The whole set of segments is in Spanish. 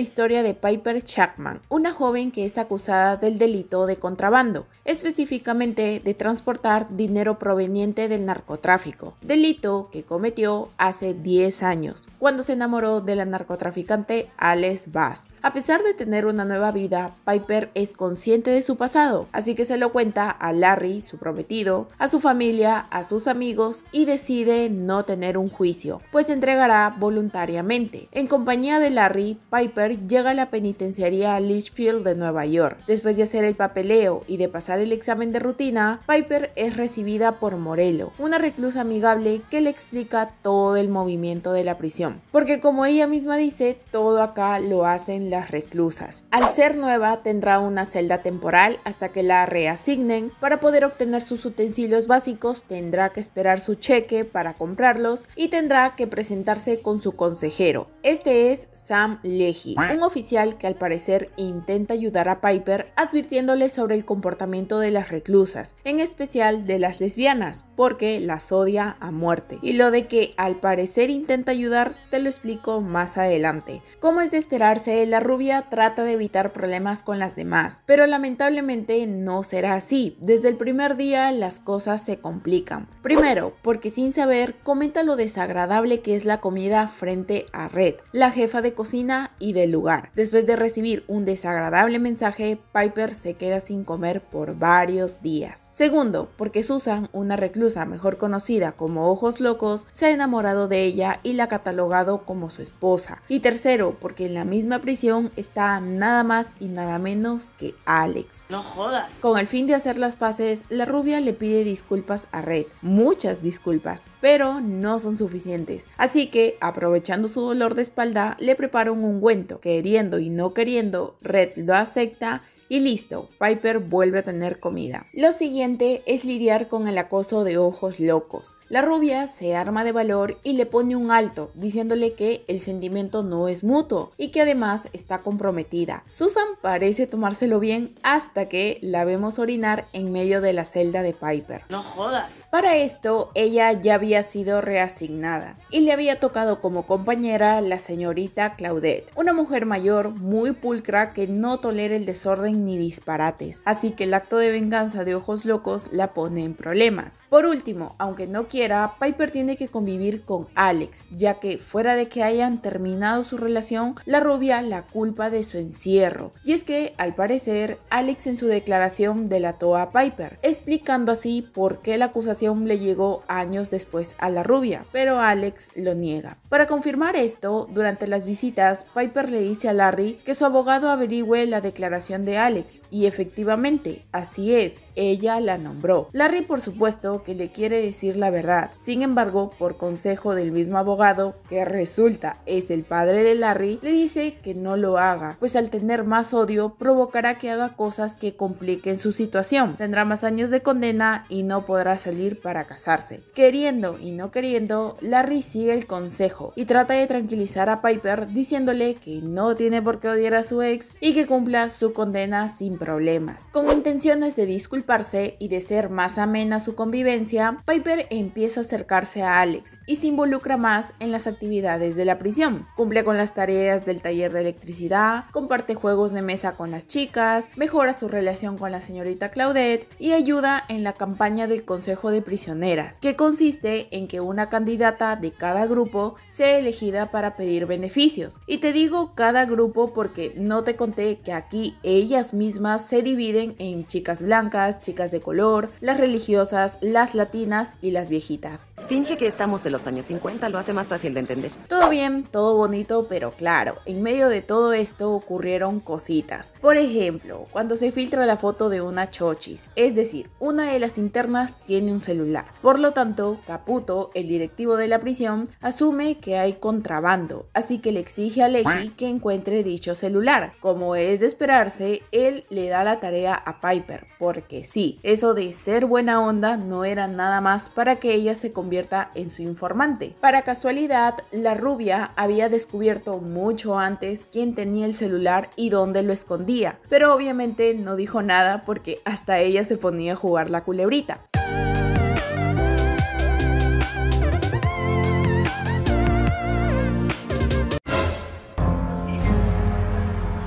historia de Piper Chapman, una joven que es acusada del delito de contrabando, específicamente de transportar dinero proveniente del narcotráfico, delito que cometió hace 10 años, cuando se enamoró de la narcotraficante Alice Bass. A pesar de tener una nueva vida, Piper es consciente de su pasado, así que se lo cuenta a Larry, su prometido, a su familia, a sus amigos y decide no tener un juicio, pues se entregará voluntariamente. En compañía de Larry, Piper llega a la penitenciaría Litchfield de Nueva York. Después de hacer el papeleo y de pasar el examen de rutina, Piper es recibida por Morello, una reclusa amigable que le explica todo el movimiento de la prisión, porque como ella misma dice, todo acá lo hacen las reclusas. Al ser nueva tendrá una celda temporal hasta que la reasignen. Para poder obtener sus utensilios básicos tendrá que esperar su cheque para comprarlos y tendrá que presentarse con su consejero. Este es Sam Leahy, un oficial que al parecer intenta ayudar a Piper advirtiéndole sobre el comportamiento de las reclusas, en especial de las lesbianas, porque las odia a muerte. Y lo de que al parecer intenta ayudar te lo explico más adelante. ¿Cómo es de esperarse, la rubia trata de evitar problemas con las demás, pero lamentablemente no será así. Desde el primer día las cosas se complican. Primero, porque sin saber comenta lo desagradable que es la comida frente a Red, la jefa de cocina y del lugar. Después de recibir un desagradable mensaje, Piper se queda sin comer por varios días. Segundo, porque Susan, una reclusa mejor conocida como Ojos Locos, se ha enamorado de ella y la ha catalogado como su esposa. Y tercero, porque en la misma prisión está nada más y nada menos que Alex. No joda. Con el fin de hacer las paces, la rubia le pide disculpas a Red, muchas disculpas, pero no son suficientes. Así que, aprovechando su dolor de espalda, le prepara un ungüento. Queriendo y no queriendo, Red lo acepta y listo, Piper vuelve a tener comida. Lo siguiente es lidiar con el acoso de ojos locos. La rubia se arma de valor y le pone un alto, diciéndole que el sentimiento no es mutuo y que además está comprometida. Susan parece tomárselo bien hasta que la vemos orinar en medio de la celda de Piper. No jodas. Para esto, ella ya había sido reasignada y le había tocado como compañera la señorita Claudette, una mujer mayor muy pulcra que no tolera el desorden ni disparates, así que el acto de venganza de ojos locos la pone en problemas. Por último, aunque no quiera, Piper tiene que convivir con Alex, ya que fuera de que hayan terminado su relación, la rubia la culpa de su encierro. Y es que, al parecer, Alex en su declaración delató a Piper, explicando así por qué la acusación le llegó años después a la rubia, pero Alex lo niega. Para confirmar esto, durante las visitas, Piper le dice a Larry que su abogado averigüe la declaración de Alex, y efectivamente, así es, ella la nombró. Larry por supuesto que le quiere decir la verdad, sin embargo, por consejo del mismo abogado, que resulta es el padre de Larry, le dice que no lo haga, pues al tener más odio provocará que haga cosas que compliquen su situación, tendrá más años de condena y no podrá salir para casarse. Queriendo y no queriendo, Larry sigue el consejo y trata de tranquilizar a Piper diciéndole que no tiene por qué odiar a su ex y que cumpla su condena sin problemas. Con intenciones de disculparse y de ser más amena su convivencia, Piper empieza a acercarse a Alex y se involucra más en las actividades de la prisión. Cumple con las tareas del taller de electricidad, comparte juegos de mesa con las chicas, mejora su relación con la señorita Claudette y ayuda en la campaña del Consejo de prisioneras, que consiste en que una candidata de cada grupo sea elegida para pedir beneficios. Y te digo cada grupo porque no te conté que aquí ellas mismas se dividen en chicas blancas, chicas de color, las religiosas, las latinas y las viejitas. Finge que estamos en los años 50, lo hace más fácil de entender. Todo bien, todo bonito, pero claro, en medio de todo esto ocurrieron cositas. Por ejemplo, cuando se filtra la foto de una chochis, es decir, una de las internas tiene un celular. Por lo tanto, Caputo, el directivo de la prisión, asume que hay contrabando, así que le exige a Leji que encuentre dicho celular. Como es de esperarse, él le da la tarea a Piper, porque sí, eso de ser buena onda no era nada más para que ella se convierta en su informante. Para casualidad, la rubia había descubierto mucho antes quién tenía el celular y dónde lo escondía, pero obviamente no dijo nada porque hasta ella se ponía a jugar la culebrita.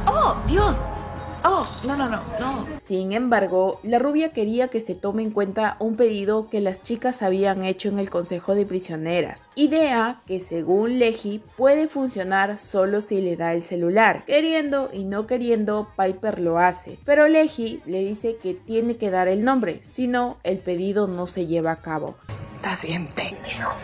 ¡Oh, Dios! ¡Oh, no, no, no, no! Sin embargo, la rubia quería que se tome en cuenta un pedido que las chicas habían hecho en el Consejo de Prisioneras, idea que según Leji puede funcionar solo si le da el celular. Queriendo y no queriendo, Piper lo hace, pero Leji le dice que tiene que dar el nombre, si no, el pedido no se lleva a cabo. Está bien pendejo,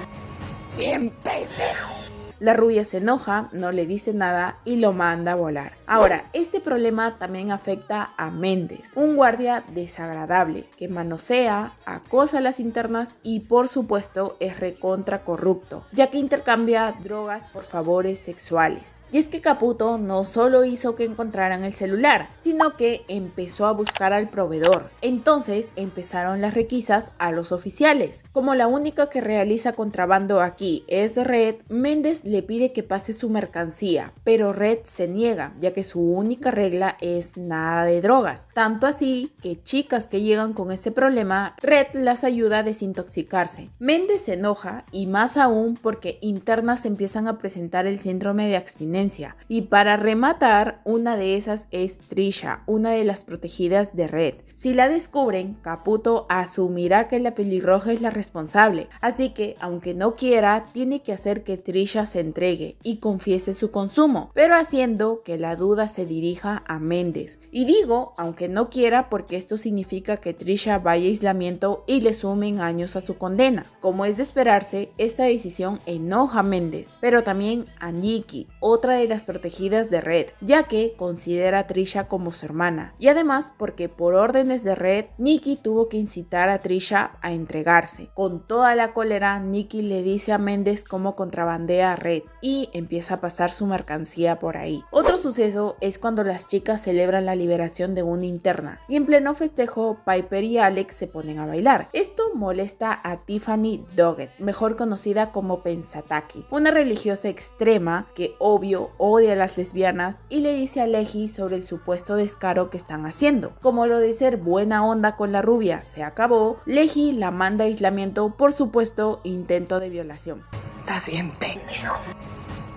bien pendejo. La rubia se enoja, no le dice nada y lo manda a volar. Ahora, este problema también afecta a Méndez, un guardia desagradable que manosea, acosa a las internas y por supuesto es recontra corrupto, ya que intercambia drogas por favores sexuales. Y es que Caputo no solo hizo que encontraran el celular, sino que empezó a buscar al proveedor. Entonces empezaron las requisas a los oficiales. Como la única que realiza contrabando aquí es Red, Méndez le pide que pase su mercancía, pero Red se niega, ya que su única regla es nada de drogas. Tanto así que chicas que llegan con este problema, Red las ayuda a desintoxicarse. Méndez se enoja y más aún porque internas empiezan a presentar el síndrome de abstinencia. Y para rematar, una de esas es Trisha, una de las protegidas de Red. Si la descubren, Caputo asumirá que la pelirroja es la responsable. Así que, aunque no quiera, tiene que hacer que Trisha se entregue y confiese su consumo, pero haciendo que la duda se dirija a Méndez. Y digo, aunque no quiera, porque esto significa que Trisha vaya a aislamiento y le sumen años a su condena. Como es de esperarse, esta decisión enoja a Méndez, pero también a Nikki, otra de las protegidas de Red, ya que considera a Trisha como su hermana. Y además porque por órdenes de Red, Nikki tuvo que incitar a Trisha a entregarse. Con toda la cólera, Nikki le dice a Méndez cómo contrabandea Red y empieza a pasar su mercancía por ahí. Otro suceso es cuando las chicas celebran la liberación de una interna y en pleno festejo Piper y Alex se ponen a bailar. Esto molesta a Tiffany Doggett, mejor conocida como Pensataki, una religiosa extrema que obvio odia a las lesbianas y le dice a Leji sobre el supuesto descaro que están haciendo. Como lo de ser buena onda con la rubia se acabó, Leji la manda a aislamiento por supuesto intento de violación. Estás bien pendejo.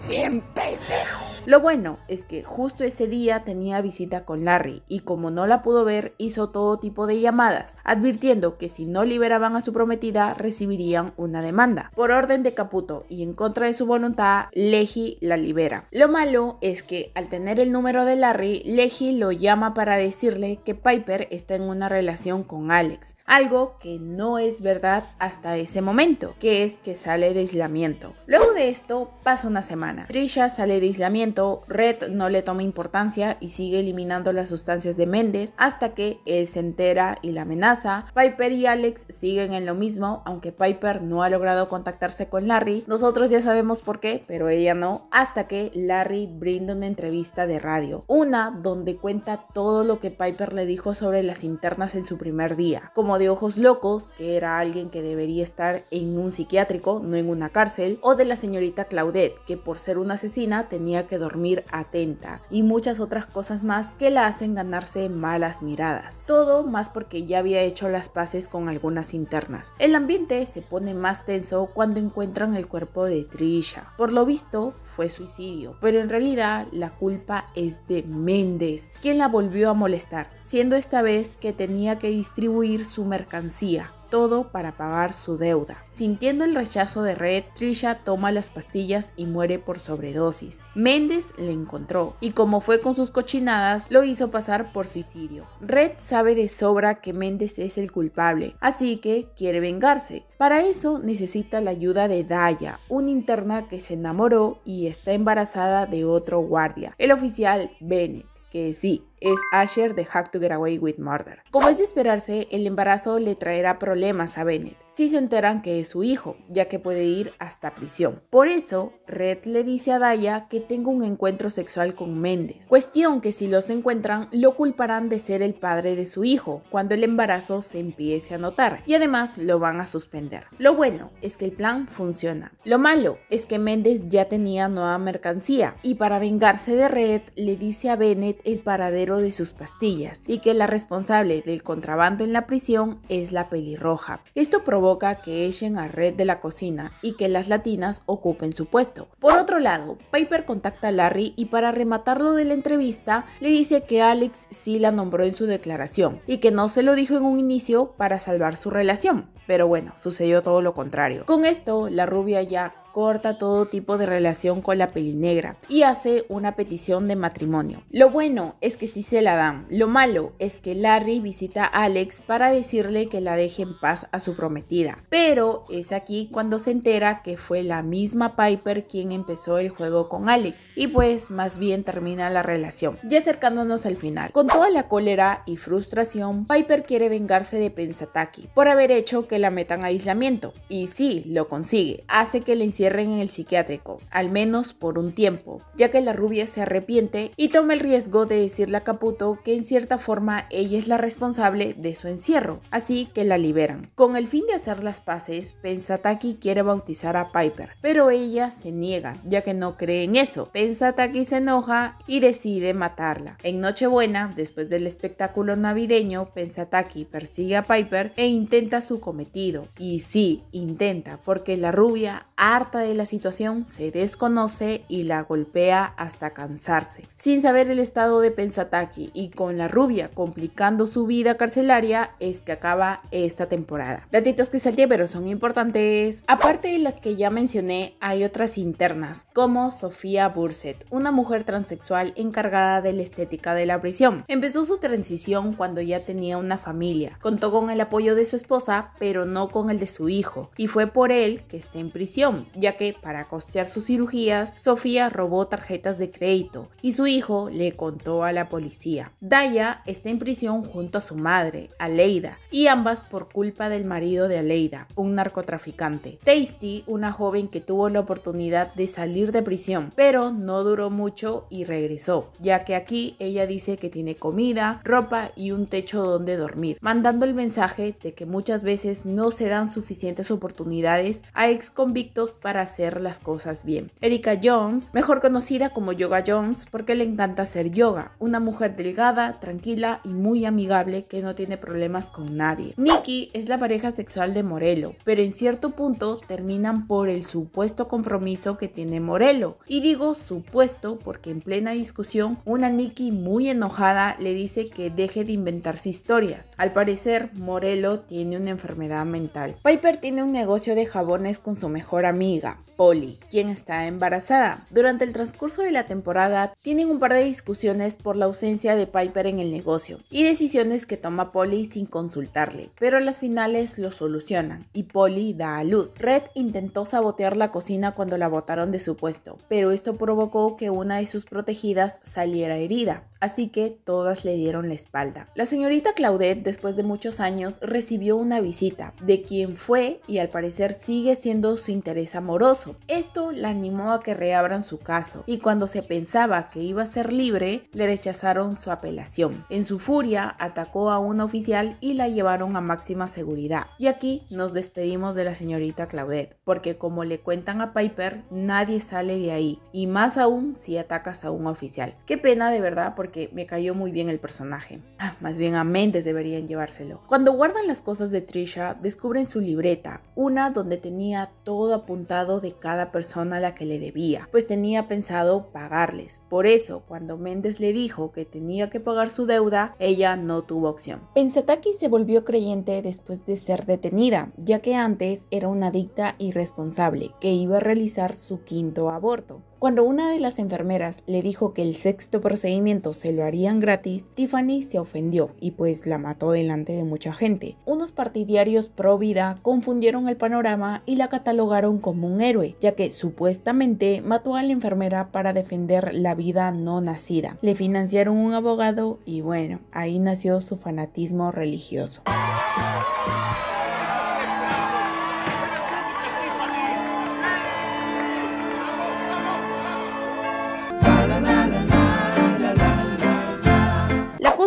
Bien pendejo. Lo bueno es que justo ese día tenía visita con Larry y como no la pudo ver hizo todo tipo de llamadas, advirtiendo que si no liberaban a su prometida recibirían una demanda. Por orden de Caputo y en contra de su voluntad, Leji la libera. Lo malo es que al tener el número de Larry, Leji lo llama para decirle que Piper está en una relación con Alex, algo que no es verdad hasta ese momento, que es que sale de aislamiento. Luego de esto pasa una semana. Trisha sale de aislamiento Red no le toma importancia y sigue eliminando las sustancias de Méndez hasta que él se entera y la amenaza. Piper y Alex siguen en lo mismo, aunque Piper no ha logrado contactarse con Larry. Nosotros ya sabemos por qué, pero ella no, hasta que Larry brinda una entrevista de radio, una donde cuenta todo lo que Piper le dijo sobre las internas en su primer día, como de ojos locos, que era alguien que debería estar en un psiquiátrico, no en una cárcel, o de la señorita Claudette, que por ser una asesina tenía que dormir atenta y muchas otras cosas más que la hacen ganarse malas miradas. Todo más porque ya había hecho las paces con algunas internas. El ambiente se pone más tenso cuando encuentran el cuerpo de Trisha. Por lo visto, fue suicidio, pero en realidad la culpa es de Méndez, quien la volvió a molestar, siendo esta vez que tenía que distribuir su mercancía todo para pagar su deuda. Sintiendo el rechazo de Red, Trisha toma las pastillas y muere por sobredosis. Méndez le encontró y como fue con sus cochinadas, lo hizo pasar por suicidio. Red sabe de sobra que Méndez es el culpable, así que quiere vengarse. Para eso necesita la ayuda de Daya, una interna que se enamoró y está embarazada de otro guardia, el oficial Bennett, que sí, es Asher de Hack to Get Away with Murder. Como es de esperarse, el embarazo le traerá problemas a Bennett, si se enteran que es su hijo, ya que puede ir hasta prisión. Por eso, Red le dice a Daya que tenga un encuentro sexual con Méndez, cuestión que si los encuentran lo culparán de ser el padre de su hijo cuando el embarazo se empiece a notar y además lo van a suspender. Lo bueno es que el plan funciona. Lo malo es que Méndez ya tenía nueva mercancía y para vengarse de Red le dice a Bennett el paradero de sus pastillas y que la responsable del contrabando en la prisión es la pelirroja. Esto provoca que echen a Red de la cocina y que las latinas ocupen su puesto. Por otro lado, Piper contacta a Larry y para rematarlo de la entrevista le dice que Alex sí la nombró en su declaración y que no se lo dijo en un inicio para salvar su relación. Pero bueno, sucedió todo lo contrario. Con esto, la rubia ya corta todo tipo de relación con la pelinegra y hace una petición de matrimonio. Lo bueno es que sí se la dan, lo malo es que Larry visita a Alex para decirle que la deje en paz a su prometida, pero es aquí cuando se entera que fue la misma Piper quien empezó el juego con Alex y pues más bien termina la relación. y acercándonos al final, con toda la cólera y frustración, Piper quiere vengarse de Pensataki por haber hecho que la metan a aislamiento y sí, lo consigue, hace que le en el psiquiátrico, al menos por un tiempo, ya que la rubia se arrepiente y toma el riesgo de decirle a Caputo que en cierta forma ella es la responsable de su encierro, así que la liberan. Con el fin de hacer las paces, Pensataki quiere bautizar a Piper, pero ella se niega, ya que no cree en eso. Pensataki se enoja y decide matarla. En Nochebuena, después del espectáculo navideño, Pensataki persigue a Piper e intenta su cometido. Y sí, intenta, porque la rubia harta de la situación se desconoce y la golpea hasta cansarse. Sin saber el estado de Pensataki y con la rubia complicando su vida carcelaria es que acaba esta temporada. Datitos que salté pero son importantes. Aparte de las que ya mencioné hay otras internas como Sofía Burset, una mujer transexual encargada de la estética de la prisión. Empezó su transición cuando ya tenía una familia. Contó con el apoyo de su esposa pero no con el de su hijo y fue por él que está en prisión ya que para costear sus cirugías, Sofía robó tarjetas de crédito y su hijo le contó a la policía. Daya está en prisión junto a su madre, Aleida, y ambas por culpa del marido de Aleida, un narcotraficante. Tasty, una joven que tuvo la oportunidad de salir de prisión, pero no duró mucho y regresó, ya que aquí ella dice que tiene comida, ropa y un techo donde dormir, mandando el mensaje de que muchas veces no se dan suficientes oportunidades a ex convictos para hacer las cosas bien. Erika Jones, mejor conocida como Yoga Jones porque le encanta hacer yoga, una mujer delgada, tranquila y muy amigable que no tiene problemas con nadie. Nikki es la pareja sexual de Morelo, pero en cierto punto terminan por el supuesto compromiso que tiene Morelo. Y digo supuesto porque en plena discusión una Nikki muy enojada le dice que deje de inventarse historias. Al parecer Morelo tiene una enfermedad mental. Piper tiene un negocio de jabones con su mejor amiga Polly, quien está embarazada. Durante el transcurso de la temporada tienen un par de discusiones por la ausencia de Piper en el negocio y decisiones que toma Polly sin consultarle, pero las finales lo solucionan y Polly da a luz. Red intentó sabotear la cocina cuando la botaron de su puesto, pero esto provocó que una de sus protegidas saliera herida así que todas le dieron la espalda. La señorita Claudette, después de muchos años, recibió una visita de quien fue y al parecer sigue siendo su interés amoroso. Esto la animó a que reabran su caso y cuando se pensaba que iba a ser libre, le rechazaron su apelación. En su furia, atacó a un oficial y la llevaron a máxima seguridad. Y aquí nos despedimos de la señorita Claudette, porque como le cuentan a Piper, nadie sale de ahí, y más aún si atacas a un oficial. Qué pena de verdad, porque que me cayó muy bien el personaje. Ah, más bien a Méndez deberían llevárselo. Cuando guardan las cosas de Trisha, descubren su libreta, una donde tenía todo apuntado de cada persona a la que le debía, pues tenía pensado pagarles. Por eso, cuando Méndez le dijo que tenía que pagar su deuda, ella no tuvo opción. Pensataki se volvió creyente después de ser detenida, ya que antes era una adicta irresponsable que iba a realizar su quinto aborto. Cuando una de las enfermeras le dijo que el sexto procedimiento se lo harían gratis, Tiffany se ofendió y pues la mató delante de mucha gente. Unos partidarios pro vida confundieron el panorama y la catalogaron como un héroe, ya que supuestamente mató a la enfermera para defender la vida no nacida. Le financiaron un abogado y bueno, ahí nació su fanatismo religioso.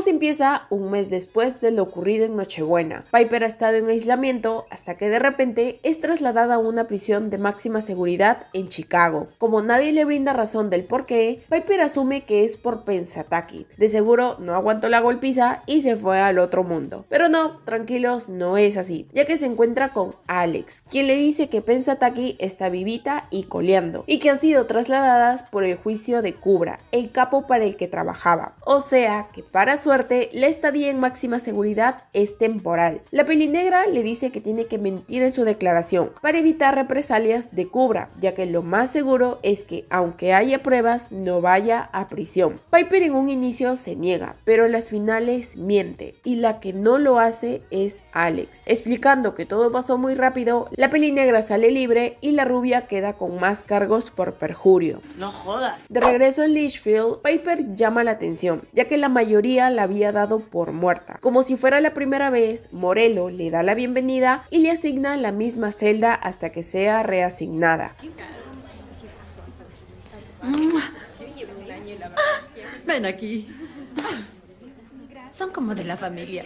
empieza un mes después de lo ocurrido en Nochebuena. Piper ha estado en aislamiento hasta que de repente es trasladada a una prisión de máxima seguridad en Chicago. Como nadie le brinda razón del por qué, Piper asume que es por Pensataki. De seguro no aguantó la golpiza y se fue al otro mundo. Pero no, tranquilos, no es así, ya que se encuentra con Alex, quien le dice que Pensataki está vivita y coleando, y que han sido trasladadas por el juicio de Cubra, el capo para el que trabajaba. O sea que para su la estadía en máxima seguridad es temporal. La pelinegra le dice que tiene que mentir en su declaración para evitar represalias de Cubra, ya que lo más seguro es que, aunque haya pruebas, no vaya a prisión. Piper en un inicio se niega, pero en las finales miente, y la que no lo hace es Alex. Explicando que todo pasó muy rápido, la peli pelinegra sale libre y la rubia queda con más cargos por perjurio. No jodas. De regreso en Lichfield, Piper llama la atención, ya que la mayoría la había dado por muerta. Como si fuera la primera vez, Morelo le da la bienvenida y le asigna la misma celda hasta que sea reasignada. Ven aquí. Son como de la familia.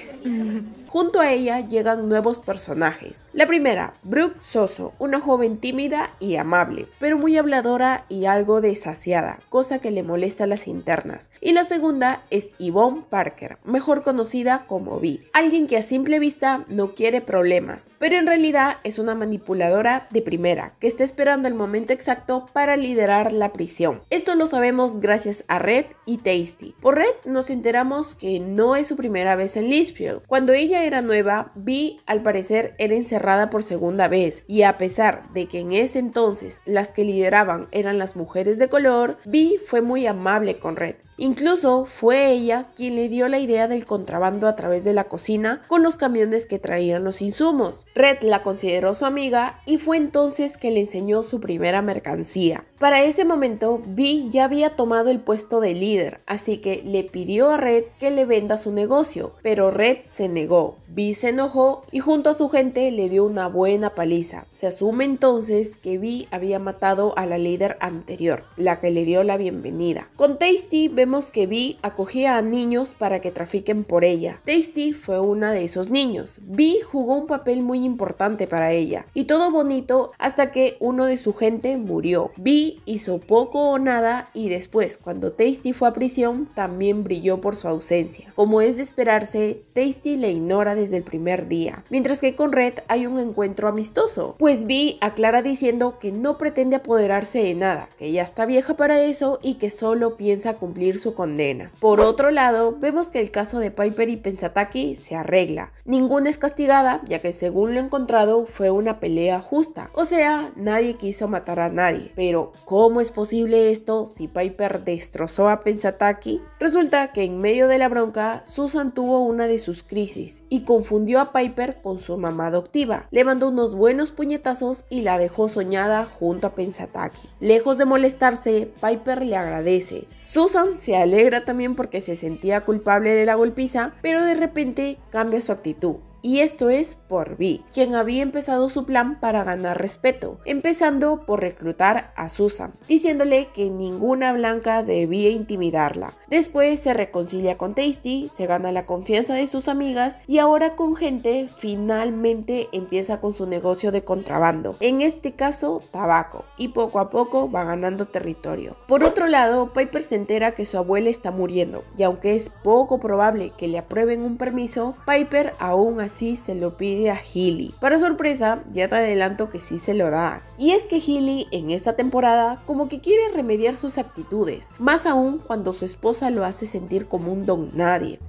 Junto a ella llegan nuevos personajes. La primera, Brooke Soso, una joven tímida y amable, pero muy habladora y algo desasiada, cosa que le molesta a las internas. Y la segunda es Yvonne Parker, mejor conocida como Vi, alguien que a simple vista no quiere problemas, pero en realidad es una manipuladora de primera, que está esperando el momento exacto para liderar la prisión. Esto lo sabemos gracias a Red y Tasty. Por Red nos enteramos que no es su primera vez en Litchfield. Cuando ella era nueva, Vi al parecer era encerrada por segunda vez y a pesar de que en ese entonces las que lideraban eran las mujeres de color, Vi fue muy amable con Red Incluso fue ella quien le dio la idea del contrabando a través de la cocina con los camiones que traían los insumos. Red la consideró su amiga y fue entonces que le enseñó su primera mercancía. Para ese momento, Vi ya había tomado el puesto de líder, así que le pidió a Red que le venda su negocio, pero Red se negó. Vi se enojó y junto a su gente le dio una buena paliza. Se asume entonces que Vi había matado a la líder anterior, la que le dio la bienvenida. Con Tasty vemos que Vi acogía a niños para que trafiquen por ella. Tasty fue una de esos niños. Vi jugó un papel muy importante para ella. Y todo bonito hasta que uno de su gente murió. Vi hizo poco o nada y después, cuando Tasty fue a prisión, también brilló por su ausencia. Como es de esperarse, Tasty le ignora desde el primer día. Mientras que con Red hay un encuentro amistoso. Pues Vi aclara diciendo que no pretende apoderarse de nada, que ya está vieja para eso y que solo piensa cumplir su condena. Por otro lado, vemos que el caso de Piper y Pensataki se arregla. Ninguna es castigada, ya que según lo encontrado fue una pelea justa. O sea, nadie quiso matar a nadie. Pero, ¿cómo es posible esto si Piper destrozó a Pensataki? Resulta que en medio de la bronca, Susan tuvo una de sus crisis y confundió a Piper con su mamá adoptiva. Le mandó unos buenos puñetazos y la dejó soñada junto a Pensataki. Lejos de molestarse, Piper le agradece. Susan se se alegra también porque se sentía culpable de la golpiza, pero de repente cambia su actitud y esto es por Vi, quien había empezado su plan para ganar respeto, empezando por reclutar a Susan, diciéndole que ninguna blanca debía intimidarla. Después se reconcilia con Tasty, se gana la confianza de sus amigas y ahora con gente finalmente empieza con su negocio de contrabando, en este caso tabaco, y poco a poco va ganando territorio. Por otro lado, Piper se entera que su abuela está muriendo y aunque es poco probable que le aprueben un permiso, Piper aún así así se lo pide a Healy. Para sorpresa, ya te adelanto que sí se lo da. Y es que Healy en esta temporada como que quiere remediar sus actitudes, más aún cuando su esposa lo hace sentir como un don nadie.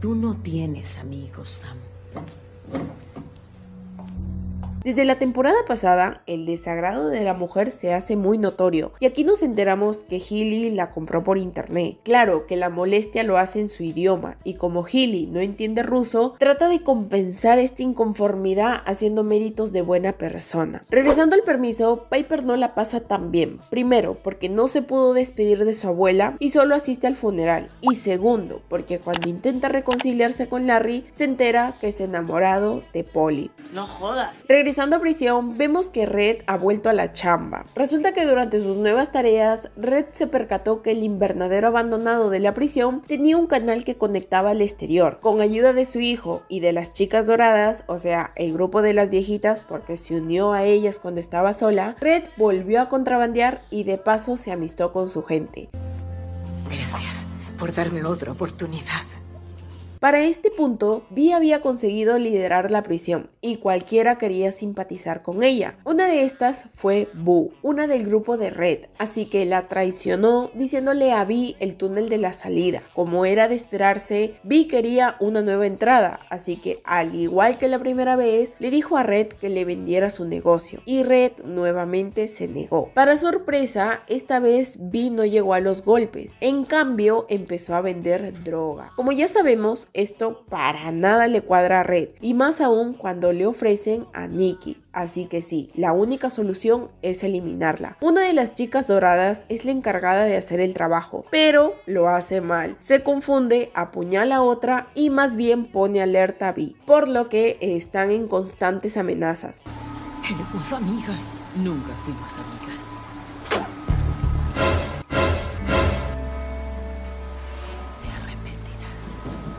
Tú no tienes amigos, Sam. Desde la temporada pasada, el desagrado de la mujer se hace muy notorio y aquí nos enteramos que Healy la compró por internet. Claro que la molestia lo hace en su idioma y como Healy no entiende ruso, trata de compensar esta inconformidad haciendo méritos de buena persona. Regresando al permiso, Piper no la pasa tan bien. Primero, porque no se pudo despedir de su abuela y solo asiste al funeral. Y segundo, porque cuando intenta reconciliarse con Larry, se entera que es enamorado de Polly. No joda. Regresando a prisión, vemos que Red ha vuelto a la chamba. Resulta que durante sus nuevas tareas, Red se percató que el invernadero abandonado de la prisión tenía un canal que conectaba al exterior. Con ayuda de su hijo y de las chicas doradas, o sea, el grupo de las viejitas porque se unió a ellas cuando estaba sola, Red volvió a contrabandear y de paso se amistó con su gente. Gracias por darme otra oportunidad. Para este punto, Vi había conseguido liderar la prisión y cualquiera quería simpatizar con ella. Una de estas fue Bu, una del grupo de Red, así que la traicionó diciéndole a Vi el túnel de la salida. Como era de esperarse, Vi quería una nueva entrada, así que al igual que la primera vez, le dijo a Red que le vendiera su negocio y Red nuevamente se negó. Para sorpresa, esta vez Vi no llegó a los golpes, en cambio empezó a vender droga. Como ya sabemos, esto para nada le cuadra a Red, y más aún cuando le ofrecen a Nikki. Así que sí, la única solución es eliminarla. Una de las chicas doradas es la encargada de hacer el trabajo, pero lo hace mal. Se confunde, apuñala a otra y más bien pone alerta a Vi, por lo que están en constantes amenazas. amigas. Nunca fuimos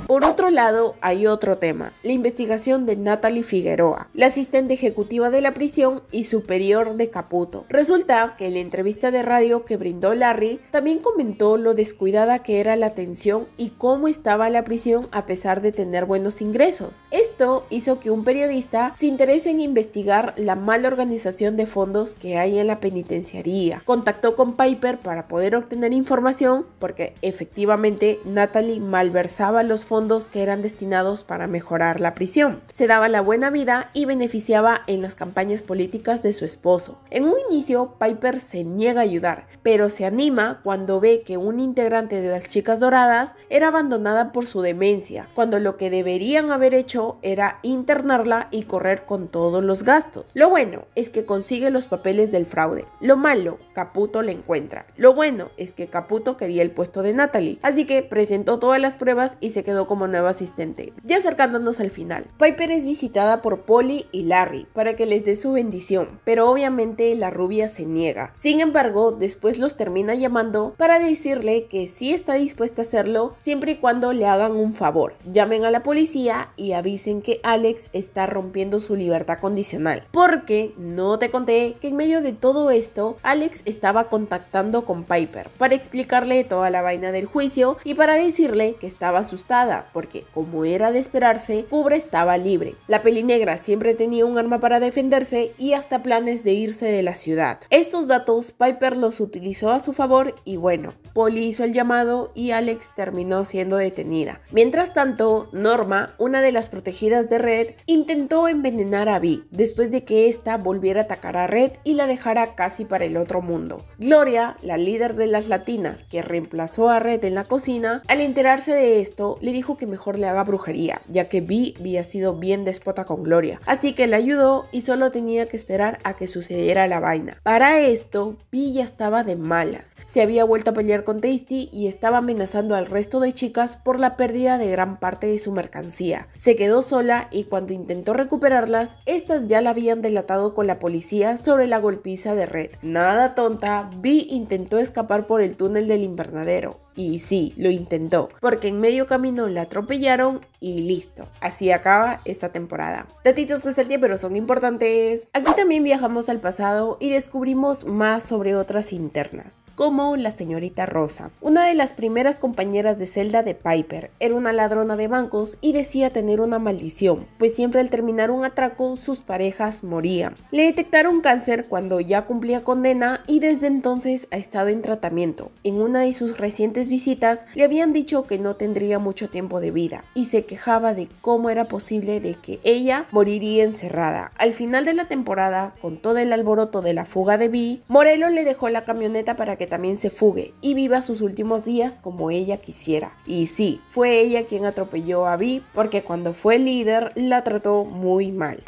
Por otro lado, hay otro tema, la investigación de Natalie Figueroa, la asistente ejecutiva de la prisión y superior de Caputo. Resulta que en la entrevista de radio que brindó Larry, también comentó lo descuidada que era la atención y cómo estaba la prisión a pesar de tener buenos ingresos. Esto hizo que un periodista se interese en investigar la mala organización de fondos que hay en la penitenciaría. Contactó con Piper para poder obtener información porque efectivamente Natalie malversaba los fondos fondos que eran destinados para mejorar la prisión. Se daba la buena vida y beneficiaba en las campañas políticas de su esposo. En un inicio, Piper se niega a ayudar, pero se anima cuando ve que un integrante de las Chicas Doradas era abandonada por su demencia, cuando lo que deberían haber hecho era internarla y correr con todos los gastos. Lo bueno es que consigue los papeles del fraude. Lo malo, Caputo le encuentra. Lo bueno es que Caputo quería el puesto de Natalie, así que presentó todas las pruebas y se quedó como nueva asistente. Ya acercándonos al final, Piper es visitada por Polly y Larry para que les dé su bendición, pero obviamente la rubia se niega. Sin embargo, después los termina llamando para decirle que sí está dispuesta a hacerlo siempre y cuando le hagan un favor. Llamen a la policía y avisen que Alex está rompiendo su libertad condicional. Porque no te conté que en medio de todo esto, Alex estaba contactando con Piper para explicarle toda la vaina del juicio y para decirle que estaba asustada porque, como era de esperarse, Cubre estaba libre. La pelinegra siempre tenía un arma para defenderse y hasta planes de irse de la ciudad. Estos datos Piper los utilizó a su favor y bueno, Polly hizo el llamado y Alex terminó siendo detenida. Mientras tanto, Norma, una de las protegidas de Red, intentó envenenar a Vi después de que ésta volviera a atacar a Red y la dejara casi para el otro mundo. Gloria, la líder de las latinas que reemplazó a Red en la cocina, al enterarse de esto, le dijo que mejor le haga brujería, ya que Vi había sido bien despota con Gloria. Así que la ayudó y solo tenía que esperar a que sucediera la vaina. Para esto, Vi ya estaba de malas. Se había vuelto a pelear con Tasty y estaba amenazando al resto de chicas por la pérdida de gran parte de su mercancía. Se quedó sola y cuando intentó recuperarlas, estas ya la habían delatado con la policía sobre la golpiza de Red. Nada tonta, Vi intentó escapar por el túnel del invernadero. Y sí, lo intentó, porque en medio camino atropellaron y listo. Así acaba esta temporada. Datitos que tiempo, pero son importantes. Aquí también viajamos al pasado y descubrimos más sobre otras internas, como la señorita Rosa, una de las primeras compañeras de celda de Piper. Era una ladrona de bancos y decía tener una maldición, pues siempre al terminar un atraco sus parejas morían. Le detectaron cáncer cuando ya cumplía condena y desde entonces ha estado en tratamiento. En una de sus recientes visitas le habían dicho que no tendría mucho tiempo de vida y se quejaba de cómo era posible de que ella moriría encerrada. Al final de la temporada, con todo el alboroto de la fuga de Vi, Morello le dejó la camioneta para que también se fugue y viva sus últimos días como ella quisiera. Y sí, fue ella quien atropelló a Vi porque cuando fue líder la trató muy mal.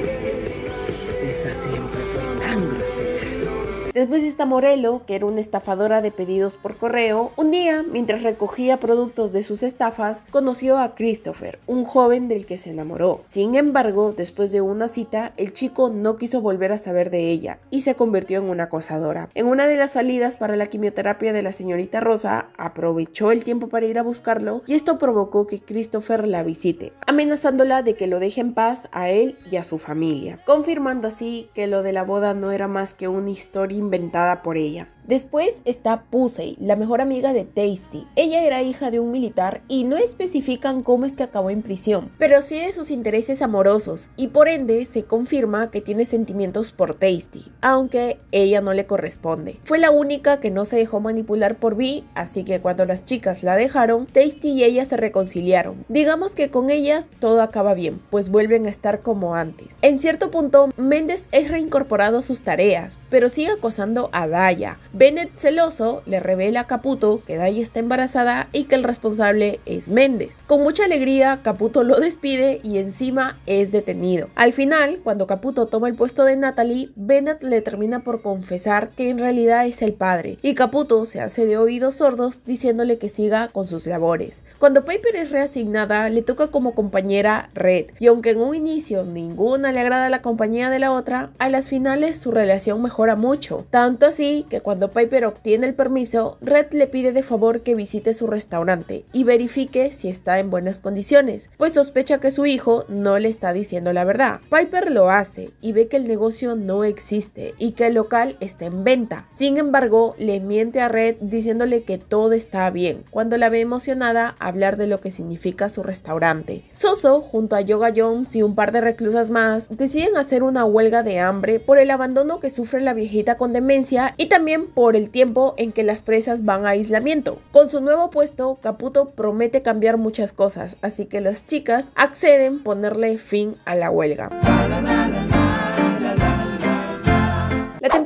Después está Morelo, que era una estafadora de pedidos por correo. Un día, mientras recogía productos de sus estafas, conoció a Christopher, un joven del que se enamoró. Sin embargo, después de una cita, el chico no quiso volver a saber de ella y se convirtió en una acosadora. En una de las salidas para la quimioterapia de la señorita Rosa, aprovechó el tiempo para ir a buscarlo y esto provocó que Christopher la visite, amenazándola de que lo deje en paz a él y a su familia, confirmando así que lo de la boda no era más que una historia inventada por ella. Después está Pusey, la mejor amiga de Tasty. Ella era hija de un militar y no especifican cómo es que acabó en prisión, pero sí de sus intereses amorosos y por ende se confirma que tiene sentimientos por Tasty, aunque ella no le corresponde. Fue la única que no se dejó manipular por Vi, así que cuando las chicas la dejaron, Tasty y ella se reconciliaron. Digamos que con ellas todo acaba bien, pues vuelven a estar como antes. En cierto punto, Méndez es reincorporado a sus tareas, pero sigue acosando a Daya. Bennett celoso le revela a Caputo que Dai está embarazada y que el responsable es Méndez. Con mucha alegría, Caputo lo despide y encima es detenido. Al final, cuando Caputo toma el puesto de Natalie, Bennett le termina por confesar que en realidad es el padre y Caputo se hace de oídos sordos diciéndole que siga con sus labores. Cuando Piper es reasignada, le toca como compañera Red y aunque en un inicio ninguna le agrada la compañía de la otra, a las finales su relación mejora mucho. Tanto así que cuando Piper obtiene el permiso, Red le pide de favor que visite su restaurante y verifique si está en buenas condiciones, pues sospecha que su hijo no le está diciendo la verdad. Piper lo hace y ve que el negocio no existe y que el local está en venta. Sin embargo, le miente a Red diciéndole que todo está bien, cuando la ve emocionada hablar de lo que significa su restaurante. Soso, junto a Yoga Jones y un par de reclusas más, deciden hacer una huelga de hambre por el abandono que sufre la viejita con demencia y también por el tiempo en que las presas van a aislamiento. Con su nuevo puesto, Caputo promete cambiar muchas cosas, así que las chicas acceden ponerle fin a la huelga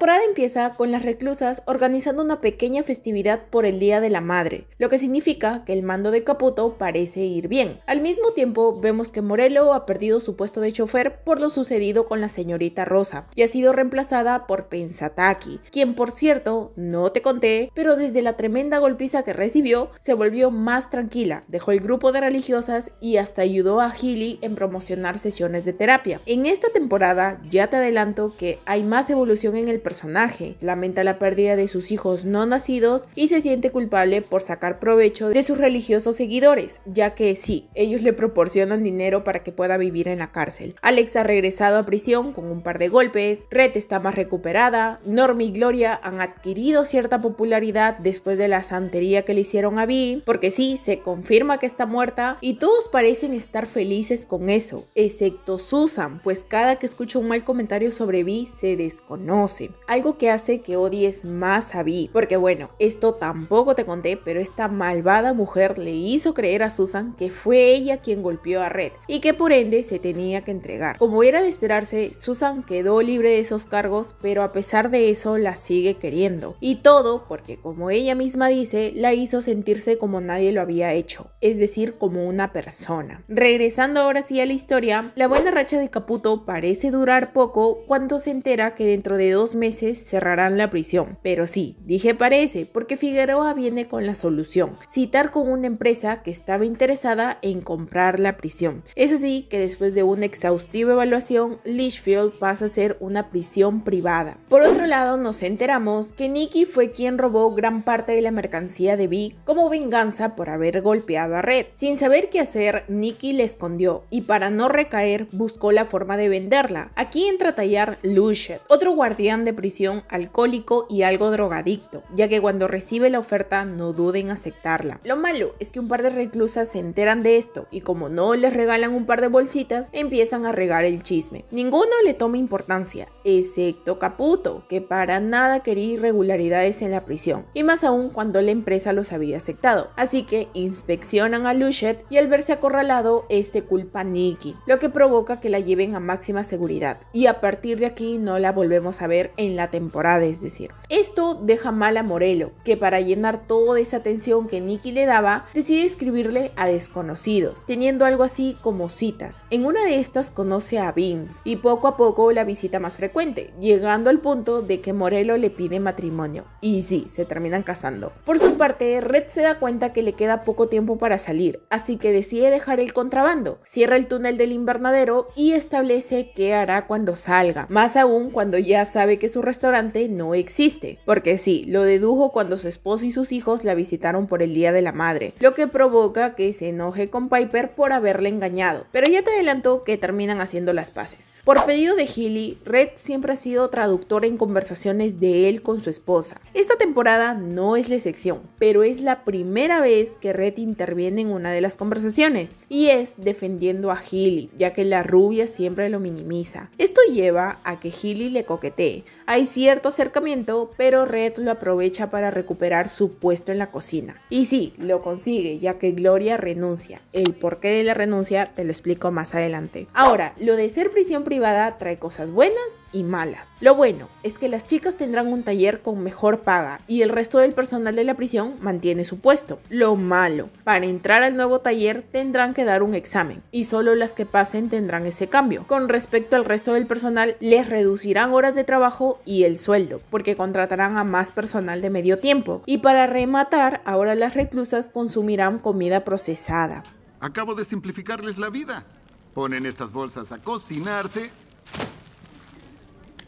temporada empieza con las reclusas organizando una pequeña festividad por el Día de la Madre, lo que significa que el mando de Caputo parece ir bien. Al mismo tiempo, vemos que Morello ha perdido su puesto de chofer por lo sucedido con la señorita Rosa y ha sido reemplazada por Pensataki, quien por cierto, no te conté, pero desde la tremenda golpiza que recibió, se volvió más tranquila, dejó el grupo de religiosas y hasta ayudó a Healy en promocionar sesiones de terapia. En esta temporada, ya te adelanto que hay más evolución en el personaje personaje, lamenta la pérdida de sus hijos no nacidos y se siente culpable por sacar provecho de sus religiosos seguidores, ya que sí, ellos le proporcionan dinero para que pueda vivir en la cárcel. Alex ha regresado a prisión con un par de golpes, Red está más recuperada, Norm y Gloria han adquirido cierta popularidad después de la santería que le hicieron a Vi, porque sí, se confirma que está muerta y todos parecen estar felices con eso, excepto Susan, pues cada que escucha un mal comentario sobre Vi se desconoce algo que hace que odies más a Vi, porque bueno, esto tampoco te conté, pero esta malvada mujer le hizo creer a Susan que fue ella quien golpeó a Red y que por ende se tenía que entregar. Como era de esperarse, Susan quedó libre de esos cargos, pero a pesar de eso la sigue queriendo. Y todo porque, como ella misma dice, la hizo sentirse como nadie lo había hecho, es decir, como una persona. Regresando ahora sí a la historia, la buena racha de Caputo parece durar poco cuando se entera que dentro de dos meses cerrarán la prisión. Pero sí, dije parece, porque Figueroa viene con la solución, citar con una empresa que estaba interesada en comprar la prisión. Es así que después de una exhaustiva evaluación, Lichfield pasa a ser una prisión privada. Por otro lado, nos enteramos que Nicky fue quien robó gran parte de la mercancía de Vic como venganza por haber golpeado a Red. Sin saber qué hacer, Nicky le escondió y para no recaer buscó la forma de venderla. Aquí entra a tallar Luchet, otro guardián de prisión alcohólico y algo drogadicto, ya que cuando recibe la oferta no duden aceptarla. Lo malo es que un par de reclusas se enteran de esto y como no les regalan un par de bolsitas, empiezan a regar el chisme. Ninguno le toma importancia, excepto Caputo, que para nada quería irregularidades en la prisión, y más aún cuando la empresa los había aceptado. Así que inspeccionan a Luchet y al verse acorralado, este culpa a Nikki... lo que provoca que la lleven a máxima seguridad. Y a partir de aquí no la volvemos a ver en la temporada, es decir. Esto deja mal a Morello, que para llenar toda esa atención que Nicky le daba, decide escribirle a desconocidos, teniendo algo así como citas. En una de estas conoce a Beams y poco a poco la visita más frecuente, llegando al punto de que Morello le pide matrimonio. Y sí, se terminan casando. Por su parte, Red se da cuenta que le queda poco tiempo para salir, así que decide dejar el contrabando, cierra el túnel del invernadero y establece qué hará cuando salga, más aún cuando ya sabe que su restaurante no existe, porque sí, lo dedujo cuando su esposo y sus hijos la visitaron por el Día de la Madre, lo que provoca que se enoje con Piper por haberle engañado, pero ya te adelanto que terminan haciendo las paces. Por pedido de Healy, Red siempre ha sido traductor en conversaciones de él con su esposa. Esta temporada no es la excepción, pero es la primera vez que Red interviene en una de las conversaciones, y es defendiendo a Healy, ya que la rubia siempre lo minimiza. Esto lleva a que Healy le coquetee, hay cierto acercamiento, pero Red lo aprovecha para recuperar su puesto en la cocina. Y sí, lo consigue, ya que Gloria renuncia. El porqué de la renuncia te lo explico más adelante. Ahora, lo de ser prisión privada trae cosas buenas y malas. Lo bueno es que las chicas tendrán un taller con mejor paga y el resto del personal de la prisión mantiene su puesto. Lo malo, para entrar al nuevo taller tendrán que dar un examen y solo las que pasen tendrán ese cambio. Con respecto al resto del personal, les reducirán horas de trabajo y el sueldo, porque contratarán a más personal de medio tiempo. Y para rematar, ahora las reclusas consumirán comida procesada. Acabo de simplificarles la vida. Ponen estas bolsas a cocinarse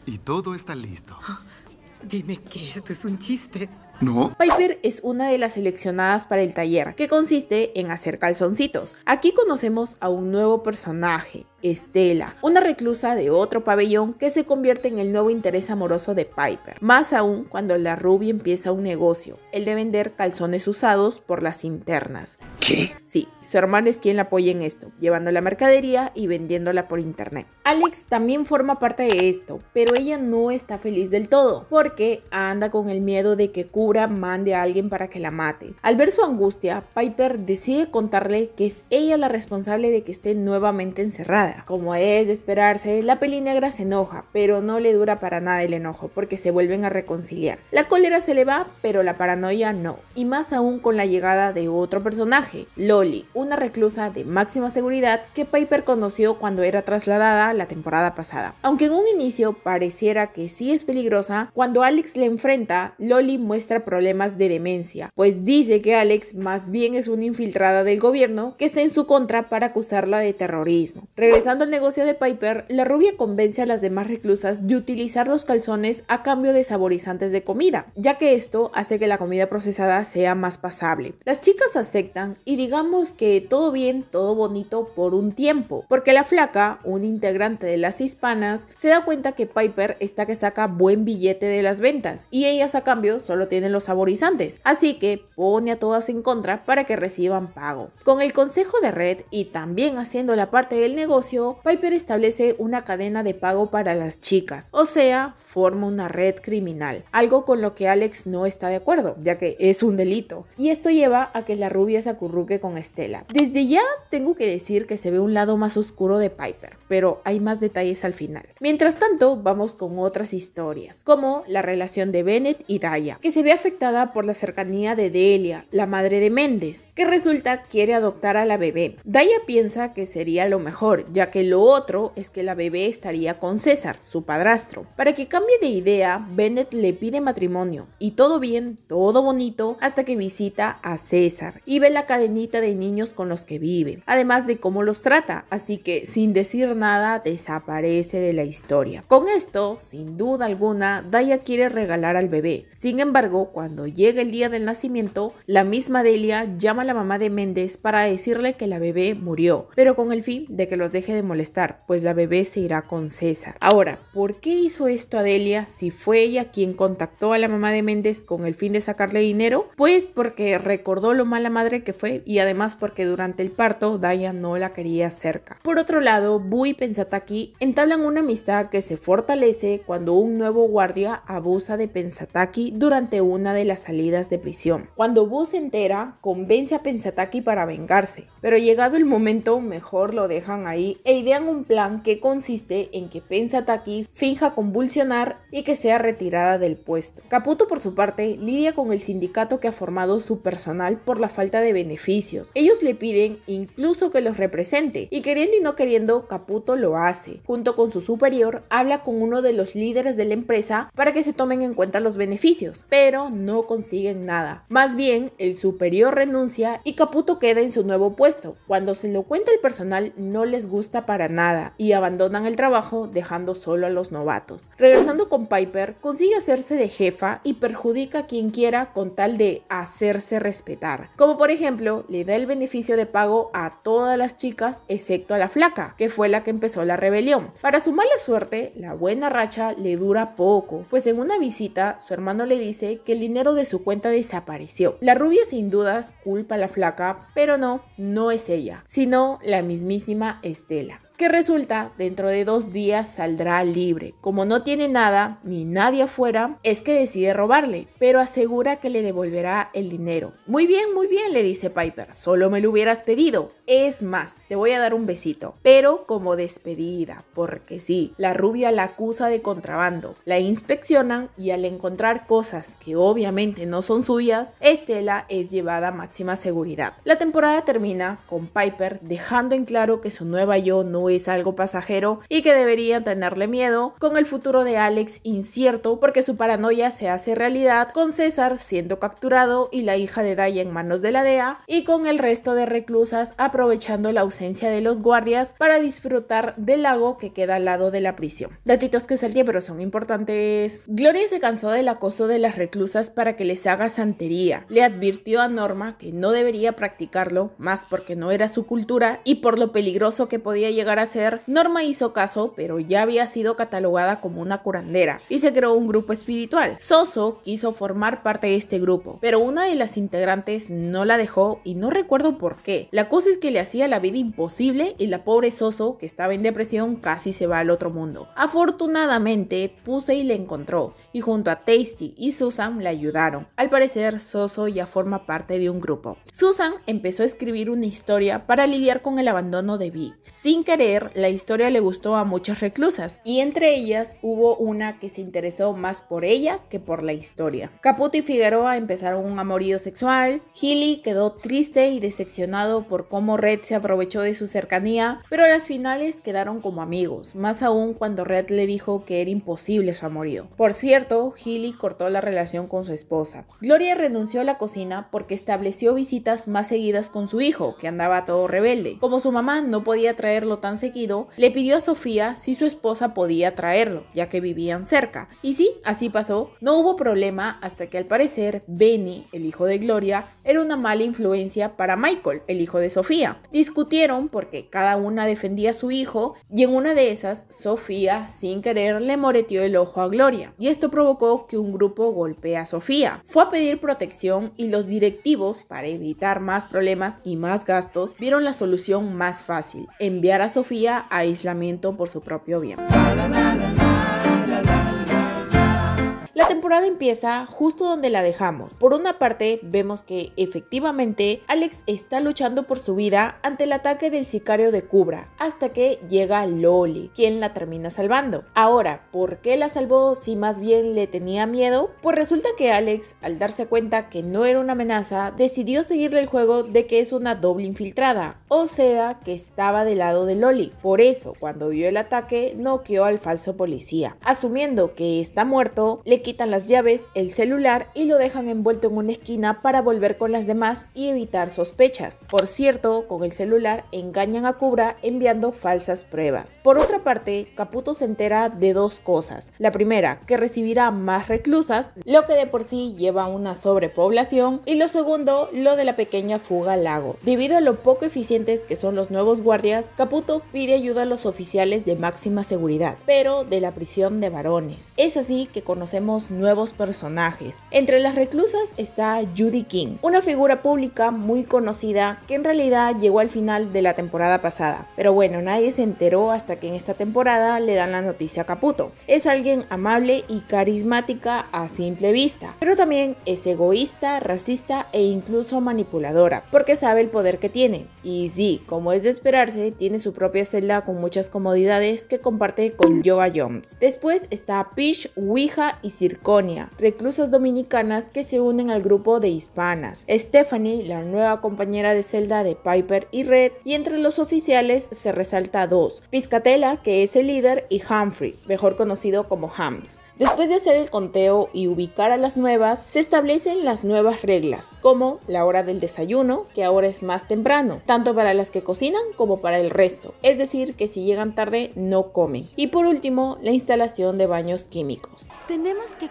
y todo está listo. Dime que esto es un chiste. ¿No? Piper es una de las seleccionadas para el taller, que consiste en hacer calzoncitos. Aquí conocemos a un nuevo personaje, Estela, una reclusa de otro pabellón que se convierte en el nuevo interés amoroso de Piper, más aún cuando la rubia empieza un negocio, el de vender calzones usados por las internas. ¿Qué? Sí, su hermano es quien la apoya en esto, llevando la mercadería y vendiéndola por internet. Alex también forma parte de esto, pero ella no está feliz del todo, porque anda con el miedo de que Cura mande a alguien para que la mate. Al ver su angustia, Piper decide contarle que es ella la responsable de que esté nuevamente encerrada como es de esperarse, la peli negra se enoja, pero no le dura para nada el enojo, porque se vuelven a reconciliar. La cólera se le va, pero la paranoia no, y más aún con la llegada de otro personaje, Loli, una reclusa de máxima seguridad que Piper conoció cuando era trasladada la temporada pasada. Aunque en un inicio pareciera que sí es peligrosa, cuando Alex le enfrenta, Loli muestra problemas de demencia, pues dice que Alex más bien es una infiltrada del gobierno que está en su contra para acusarla de terrorismo. Regresando el negocio de Piper, la rubia convence a las demás reclusas de utilizar los calzones a cambio de saborizantes de comida, ya que esto hace que la comida procesada sea más pasable. Las chicas aceptan y digamos que todo bien, todo bonito por un tiempo, porque la flaca, un integrante de las hispanas, se da cuenta que Piper está que saca buen billete de las ventas y ellas a cambio solo tienen los saborizantes, así que pone a todas en contra para que reciban pago. Con el consejo de Red y también haciendo la parte del negocio, Piper establece una cadena de pago para las chicas, o sea, forma una red criminal, algo con lo que Alex no está de acuerdo, ya que es un delito. Y esto lleva a que la rubia se acurruque con Estela. Desde ya tengo que decir que se ve un lado más oscuro de Piper, pero hay más detalles al final. Mientras tanto, vamos con otras historias, como la relación de Bennett y Daya, que se ve afectada por la cercanía de Delia, la madre de Méndez, que resulta quiere adoptar a la bebé. Daya piensa que sería lo mejor, ya que lo otro es que la bebé estaría con César, su padrastro, para que cambie de idea, Bennett le pide matrimonio y todo bien, todo bonito, hasta que visita a César y ve la cadenita de niños con los que viven, además de cómo los trata, así que sin decir nada desaparece de la historia. Con esto, sin duda alguna, Daya quiere regalar al bebé. Sin embargo, cuando llega el día del nacimiento, la misma Delia llama a la mamá de Méndez para decirle que la bebé murió, pero con el fin de que los deje de molestar, pues la bebé se irá con César. Ahora, ¿por qué hizo esto a Delia? si fue ella quien contactó a la mamá de Méndez con el fin de sacarle dinero, pues porque recordó lo mala madre que fue y además porque durante el parto Daya no la quería cerca. Por otro lado, Bu y Pensataki entablan una amistad que se fortalece cuando un nuevo guardia abusa de Pensataki durante una de las salidas de prisión. Cuando Bu se entera, convence a Pensataki para vengarse, pero llegado el momento mejor lo dejan ahí e idean un plan que consiste en que Pensataki finja convulsionar y que sea retirada del puesto. Caputo, por su parte, lidia con el sindicato que ha formado su personal por la falta de beneficios. Ellos le piden incluso que los represente y queriendo y no queriendo, Caputo lo hace. Junto con su superior, habla con uno de los líderes de la empresa para que se tomen en cuenta los beneficios, pero no consiguen nada. Más bien, el superior renuncia y Caputo queda en su nuevo puesto. Cuando se lo cuenta el personal, no les gusta para nada y abandonan el trabajo dejando solo a los novatos con Piper, consigue hacerse de jefa y perjudica a quien quiera con tal de hacerse respetar. Como por ejemplo, le da el beneficio de pago a todas las chicas excepto a la flaca, que fue la que empezó la rebelión. Para su mala suerte, la buena racha le dura poco, pues en una visita su hermano le dice que el dinero de su cuenta desapareció. La rubia sin dudas culpa a la flaca, pero no, no es ella, sino la mismísima Estela que resulta dentro de dos días saldrá libre. Como no tiene nada ni nadie afuera, es que decide robarle, pero asegura que le devolverá el dinero. Muy bien, muy bien, le dice Piper, solo me lo hubieras pedido. Es más, te voy a dar un besito, pero como despedida, porque sí, la rubia la acusa de contrabando. La inspeccionan y al encontrar cosas que obviamente no son suyas, Estela es llevada a máxima seguridad. La temporada termina con Piper dejando en claro que su nueva yo no es algo pasajero y que deberían tenerle miedo, con el futuro de Alex incierto porque su paranoia se hace realidad, con César siendo capturado y la hija de Daya en manos de la DEA, y con el resto de reclusas aprovechando la ausencia de los guardias para disfrutar del lago que queda al lado de la prisión. Datitos que salte pero son importantes. Gloria se cansó del acoso de las reclusas para que les haga santería. Le advirtió a Norma que no debería practicarlo, más porque no era su cultura y por lo peligroso que podía llegar Hacer, Norma hizo caso, pero ya había sido catalogada como una curandera y se creó un grupo espiritual. Soso quiso formar parte de este grupo, pero una de las integrantes no la dejó y no recuerdo por qué. La cosa es que le hacía la vida imposible y la pobre Soso, que estaba en depresión, casi se va al otro mundo. Afortunadamente, Pusey le encontró y junto a Tasty y Susan la ayudaron. Al parecer, Soso ya forma parte de un grupo. Susan empezó a escribir una historia para lidiar con el abandono de Vi. Sin querer, la historia le gustó a muchas reclusas, y entre ellas hubo una que se interesó más por ella que por la historia. Caputo y Figueroa empezaron un amorío sexual, Hilly quedó triste y decepcionado por cómo Red se aprovechó de su cercanía, pero las finales quedaron como amigos, más aún cuando Red le dijo que era imposible su amorío. Por cierto, Hilly cortó la relación con su esposa. Gloria renunció a la cocina porque estableció visitas más seguidas con su hijo, que andaba todo rebelde. Como su mamá no podía traerlo tan seguido, le pidió a Sofía si su esposa podía traerlo, ya que vivían cerca. Y sí, así pasó, no hubo problema hasta que al parecer Benny, el hijo de Gloria, era una mala influencia para Michael, el hijo de Sofía. Discutieron porque cada una defendía a su hijo y en una de esas, Sofía, sin querer, le moreteó el ojo a Gloria y esto provocó que un grupo golpea a Sofía. Fue a pedir protección y los directivos, para evitar más problemas y más gastos, vieron la solución más fácil, enviar a Sofía a aislamiento por su propio bien temporada empieza justo donde la dejamos. Por una parte, vemos que efectivamente Alex está luchando por su vida ante el ataque del sicario de Cubra, hasta que llega Loli, quien la termina salvando. Ahora, ¿por qué la salvó si más bien le tenía miedo? Pues resulta que Alex, al darse cuenta que no era una amenaza, decidió seguirle el juego de que es una doble infiltrada, o sea, que estaba del lado de Loli. Por eso, cuando vio el ataque, noqueó al falso policía. Asumiendo que está muerto, le quitan la las llaves, el celular y lo dejan envuelto en una esquina para volver con las demás y evitar sospechas. Por cierto, con el celular engañan a Cubra enviando falsas pruebas. Por otra parte, Caputo se entera de dos cosas. La primera, que recibirá más reclusas, lo que de por sí lleva a una sobrepoblación. Y lo segundo, lo de la pequeña fuga al lago. Debido a lo poco eficientes que son los nuevos guardias, Caputo pide ayuda a los oficiales de máxima seguridad, pero de la prisión de varones. Es así que conocemos nuevos personajes. Entre las reclusas está Judy King, una figura pública muy conocida que en realidad llegó al final de la temporada pasada. Pero bueno, nadie se enteró hasta que en esta temporada le dan la noticia a Caputo. Es alguien amable y carismática a simple vista, pero también es egoísta, racista e incluso manipuladora, porque sabe el poder que tiene. Y sí, como es de esperarse, tiene su propia celda con muchas comodidades que comparte con Yoga Jones. Después está Peach, Ouija y Circo reclusas dominicanas que se unen al grupo de hispanas, Stephanie, la nueva compañera de celda de Piper y Red, y entre los oficiales se resalta dos, Piscatela, que es el líder, y Humphrey, mejor conocido como Hams. Después de hacer el conteo y ubicar a las nuevas, se establecen las nuevas reglas, como la hora del desayuno, que ahora es más temprano, tanto para las que cocinan como para el resto, es decir, que si llegan tarde no comen. Y por último, la instalación de baños químicos. Tenemos que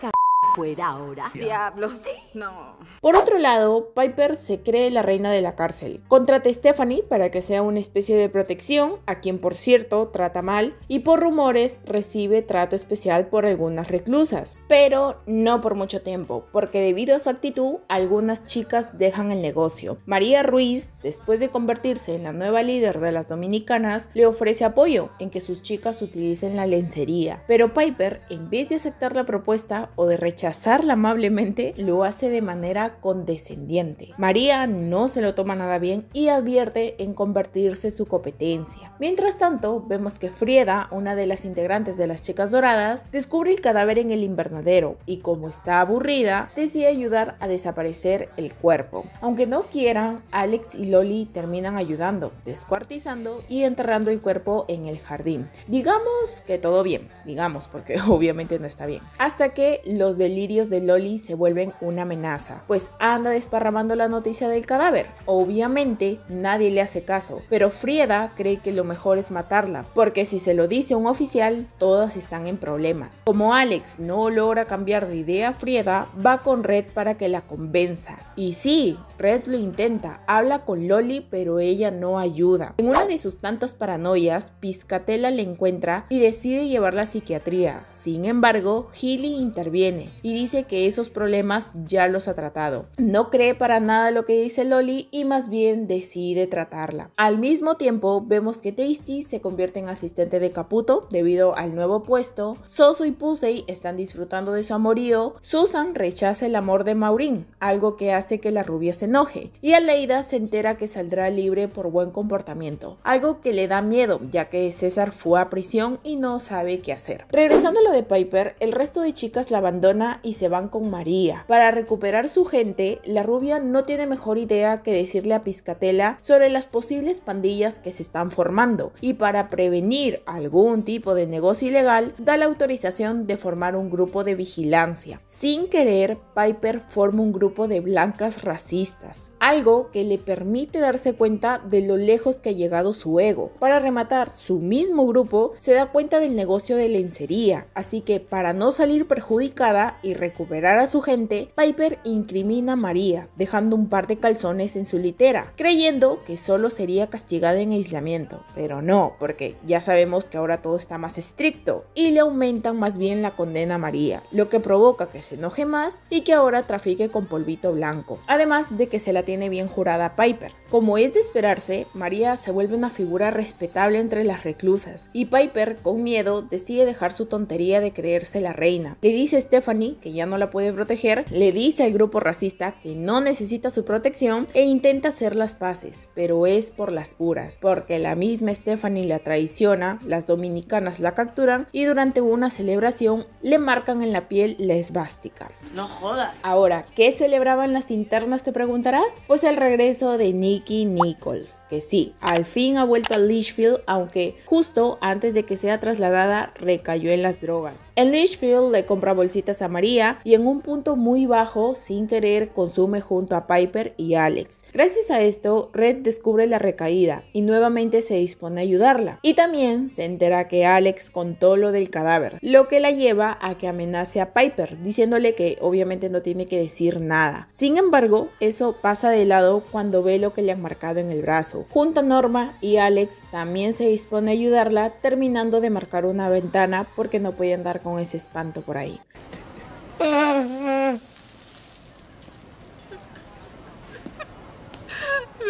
fuera ahora? Diablos, sí. No. Por otro lado, Piper se cree la reina de la cárcel. Contrata a Stephanie para que sea una especie de protección, a quien por cierto trata mal, y por rumores recibe trato especial por algunas reclusas. Pero no por mucho tiempo, porque debido a su actitud, algunas chicas dejan el negocio. María Ruiz, después de convertirse en la nueva líder de las dominicanas, le ofrece apoyo en que sus chicas utilicen la lencería. Pero Piper, en vez de aceptar la propuesta o de rechazar, amablemente, lo hace de manera condescendiente. María no se lo toma nada bien y advierte en convertirse su competencia. Mientras tanto, vemos que Frieda, una de las integrantes de las Chicas Doradas, descubre el cadáver en el invernadero y como está aburrida, decide ayudar a desaparecer el cuerpo. Aunque no quieran, Alex y Loli terminan ayudando, descuartizando y enterrando el cuerpo en el jardín. Digamos que todo bien, digamos, porque obviamente no está bien. Hasta que los del delirios de Loli se vuelven una amenaza, pues anda desparramando la noticia del cadáver. Obviamente nadie le hace caso, pero Frieda cree que lo mejor es matarla, porque si se lo dice a un oficial, todas están en problemas. Como Alex no logra cambiar de idea, Frieda va con Red para que la convenza. Y sí, Red lo intenta, habla con Loli, pero ella no ayuda. En una de sus tantas paranoias, Piscatela le encuentra y decide llevarla a psiquiatría. Sin embargo, Healy interviene y dice que esos problemas ya los ha tratado. No cree para nada lo que dice Loli y más bien decide tratarla. Al mismo tiempo, vemos que Tasty se convierte en asistente de Caputo debido al nuevo puesto, Soso y Pusey están disfrutando de su amorío, Susan rechaza el amor de Maurín, algo que hace que la rubia se enoje, y Aleida se entera que saldrá libre por buen comportamiento, algo que le da miedo ya que César fue a prisión y no sabe qué hacer. Regresando a lo de Piper, el resto de chicas la abandona y se van con María. Para recuperar su gente, la rubia no tiene mejor idea que decirle a Piscatela sobre las posibles pandillas que se están formando y para prevenir algún tipo de negocio ilegal, da la autorización de formar un grupo de vigilancia. Sin querer, Piper forma un grupo de blancas racistas, algo que le permite darse cuenta de lo lejos que ha llegado su ego. Para rematar, su mismo grupo se da cuenta del negocio de lencería, así que para no salir perjudicada y recuperar a su gente, Piper incrimina a María, dejando un par de calzones en su litera, creyendo que solo sería castigada en aislamiento, pero no, porque ya sabemos que ahora todo está más estricto y le aumentan más bien la condena a María, lo que provoca que se enoje más y que ahora trafique con polvito blanco, además de que se la tiene tiene bien jurada Piper. Como es de esperarse, María se vuelve una figura respetable entre las reclusas, y Piper, con miedo, decide dejar su tontería de creerse la reina. Le dice a Stephanie que ya no la puede proteger, le dice al grupo racista que no necesita su protección e intenta hacer las paces, pero es por las puras, porque la misma Stephanie la traiciona, las dominicanas la capturan y durante una celebración le marcan en la piel la esvástica. No joda. Ahora, ¿qué celebraban las internas te preguntarás? pues el regreso de Nikki Nichols, que sí, al fin ha vuelto a Litchfield, aunque justo antes de que sea trasladada recayó en las drogas. En Litchfield le compra bolsitas a María y en un punto muy bajo, sin querer, consume junto a Piper y Alex. Gracias a esto, Red descubre la recaída y nuevamente se dispone a ayudarla. Y también se entera que Alex contó lo del cadáver, lo que la lleva a que amenace a Piper, diciéndole que obviamente no tiene que decir nada. Sin embargo, eso pasa de lado cuando ve lo que le han marcado en el brazo. Junto a Norma y Alex también se dispone a ayudarla terminando de marcar una ventana porque no puede andar con ese espanto por ahí.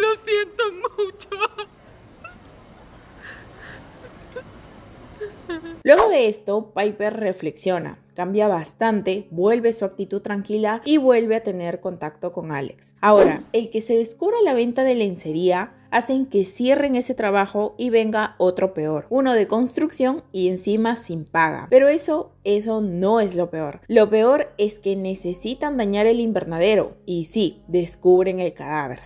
Lo siento mucho. Luego de esto, Piper reflexiona, cambia bastante, vuelve su actitud tranquila y vuelve a tener contacto con Alex. Ahora, el que se descubra la venta de lencería hacen que cierren ese trabajo y venga otro peor, uno de construcción y encima sin paga. Pero eso eso no es lo peor. Lo peor es que necesitan dañar el invernadero y sí, descubren el cadáver.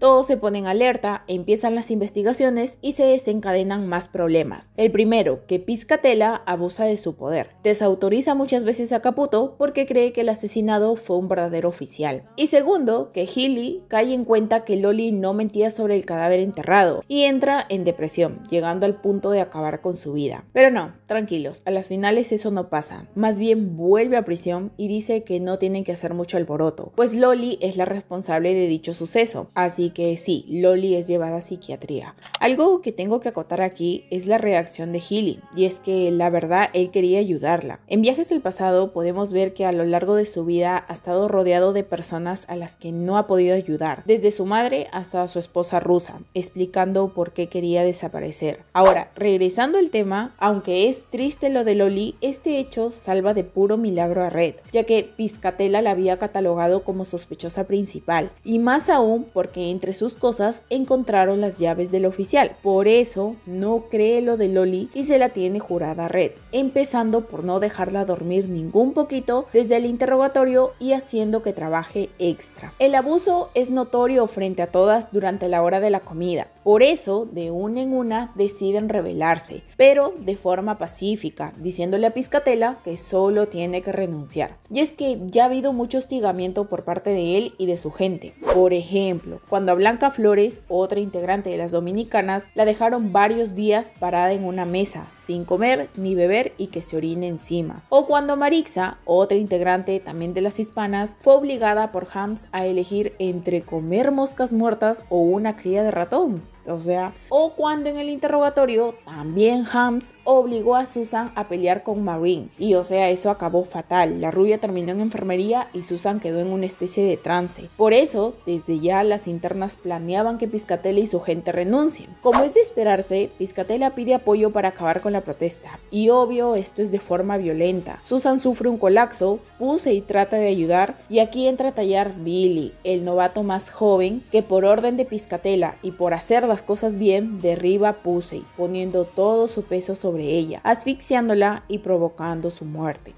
Todos se ponen alerta, empiezan las investigaciones y se desencadenan más problemas. El primero, que Piscatela abusa de su poder. Desautoriza muchas veces a Caputo porque cree que el asesinado fue un verdadero oficial. Y segundo, que Healy cae en cuenta que Loli no mentía sobre el cadáver enterrado y entra en depresión, llegando al punto de acabar con su vida. Pero no, tranquilos, a las finales eso no pasa, más bien vuelve a prisión y dice que no tienen que hacer mucho alboroto, pues Loli es la responsable de dicho suceso, así que sí, Loli es llevada a psiquiatría. Algo que tengo que acotar aquí es la reacción de Healy, y es que la verdad él quería ayudarla. En Viajes del Pasado podemos ver que a lo largo de su vida ha estado rodeado de personas a las que no ha podido ayudar, desde su madre hasta su esposa rusa, explicando por qué quería desaparecer. Ahora, regresando al tema, aunque es triste lo de Loli, este hecho salva de puro milagro a Red, ya que Piscatela la había catalogado como sospechosa principal, y más aún porque entre sus cosas encontraron las llaves del oficial. Por eso no cree lo de Loli y se la tiene jurada a Red, empezando por no dejarla dormir ningún poquito desde el interrogatorio y haciendo que trabaje extra. El abuso es notorio frente a todas durante la hora de la comida, por eso de una en una deciden rebelarse, pero de forma pacífica, diciéndole Piscatela que solo tiene que renunciar. Y es que ya ha habido mucho hostigamiento por parte de él y de su gente. Por ejemplo, cuando a Blanca Flores, otra integrante de las dominicanas, la dejaron varios días parada en una mesa, sin comer ni beber y que se orine encima. O cuando Marixa, otra integrante también de las hispanas, fue obligada por Hams a elegir entre comer moscas muertas o una cría de ratón o sea, o cuando en el interrogatorio también Hams obligó a Susan a pelear con Marine. Y o sea, eso acabó fatal. La rubia terminó en enfermería y Susan quedó en una especie de trance. Por eso, desde ya las internas planeaban que Piscatella y su gente renuncien. Como es de esperarse, Piscatella pide apoyo para acabar con la protesta. Y obvio, esto es de forma violenta. Susan sufre un colapso, puse y trata de ayudar. Y aquí entra a tallar Billy, el novato más joven, que por orden de Piscatella y por hacer las cosas bien, derriba Pusey, poniendo todo su peso sobre ella, asfixiándola y provocando su muerte.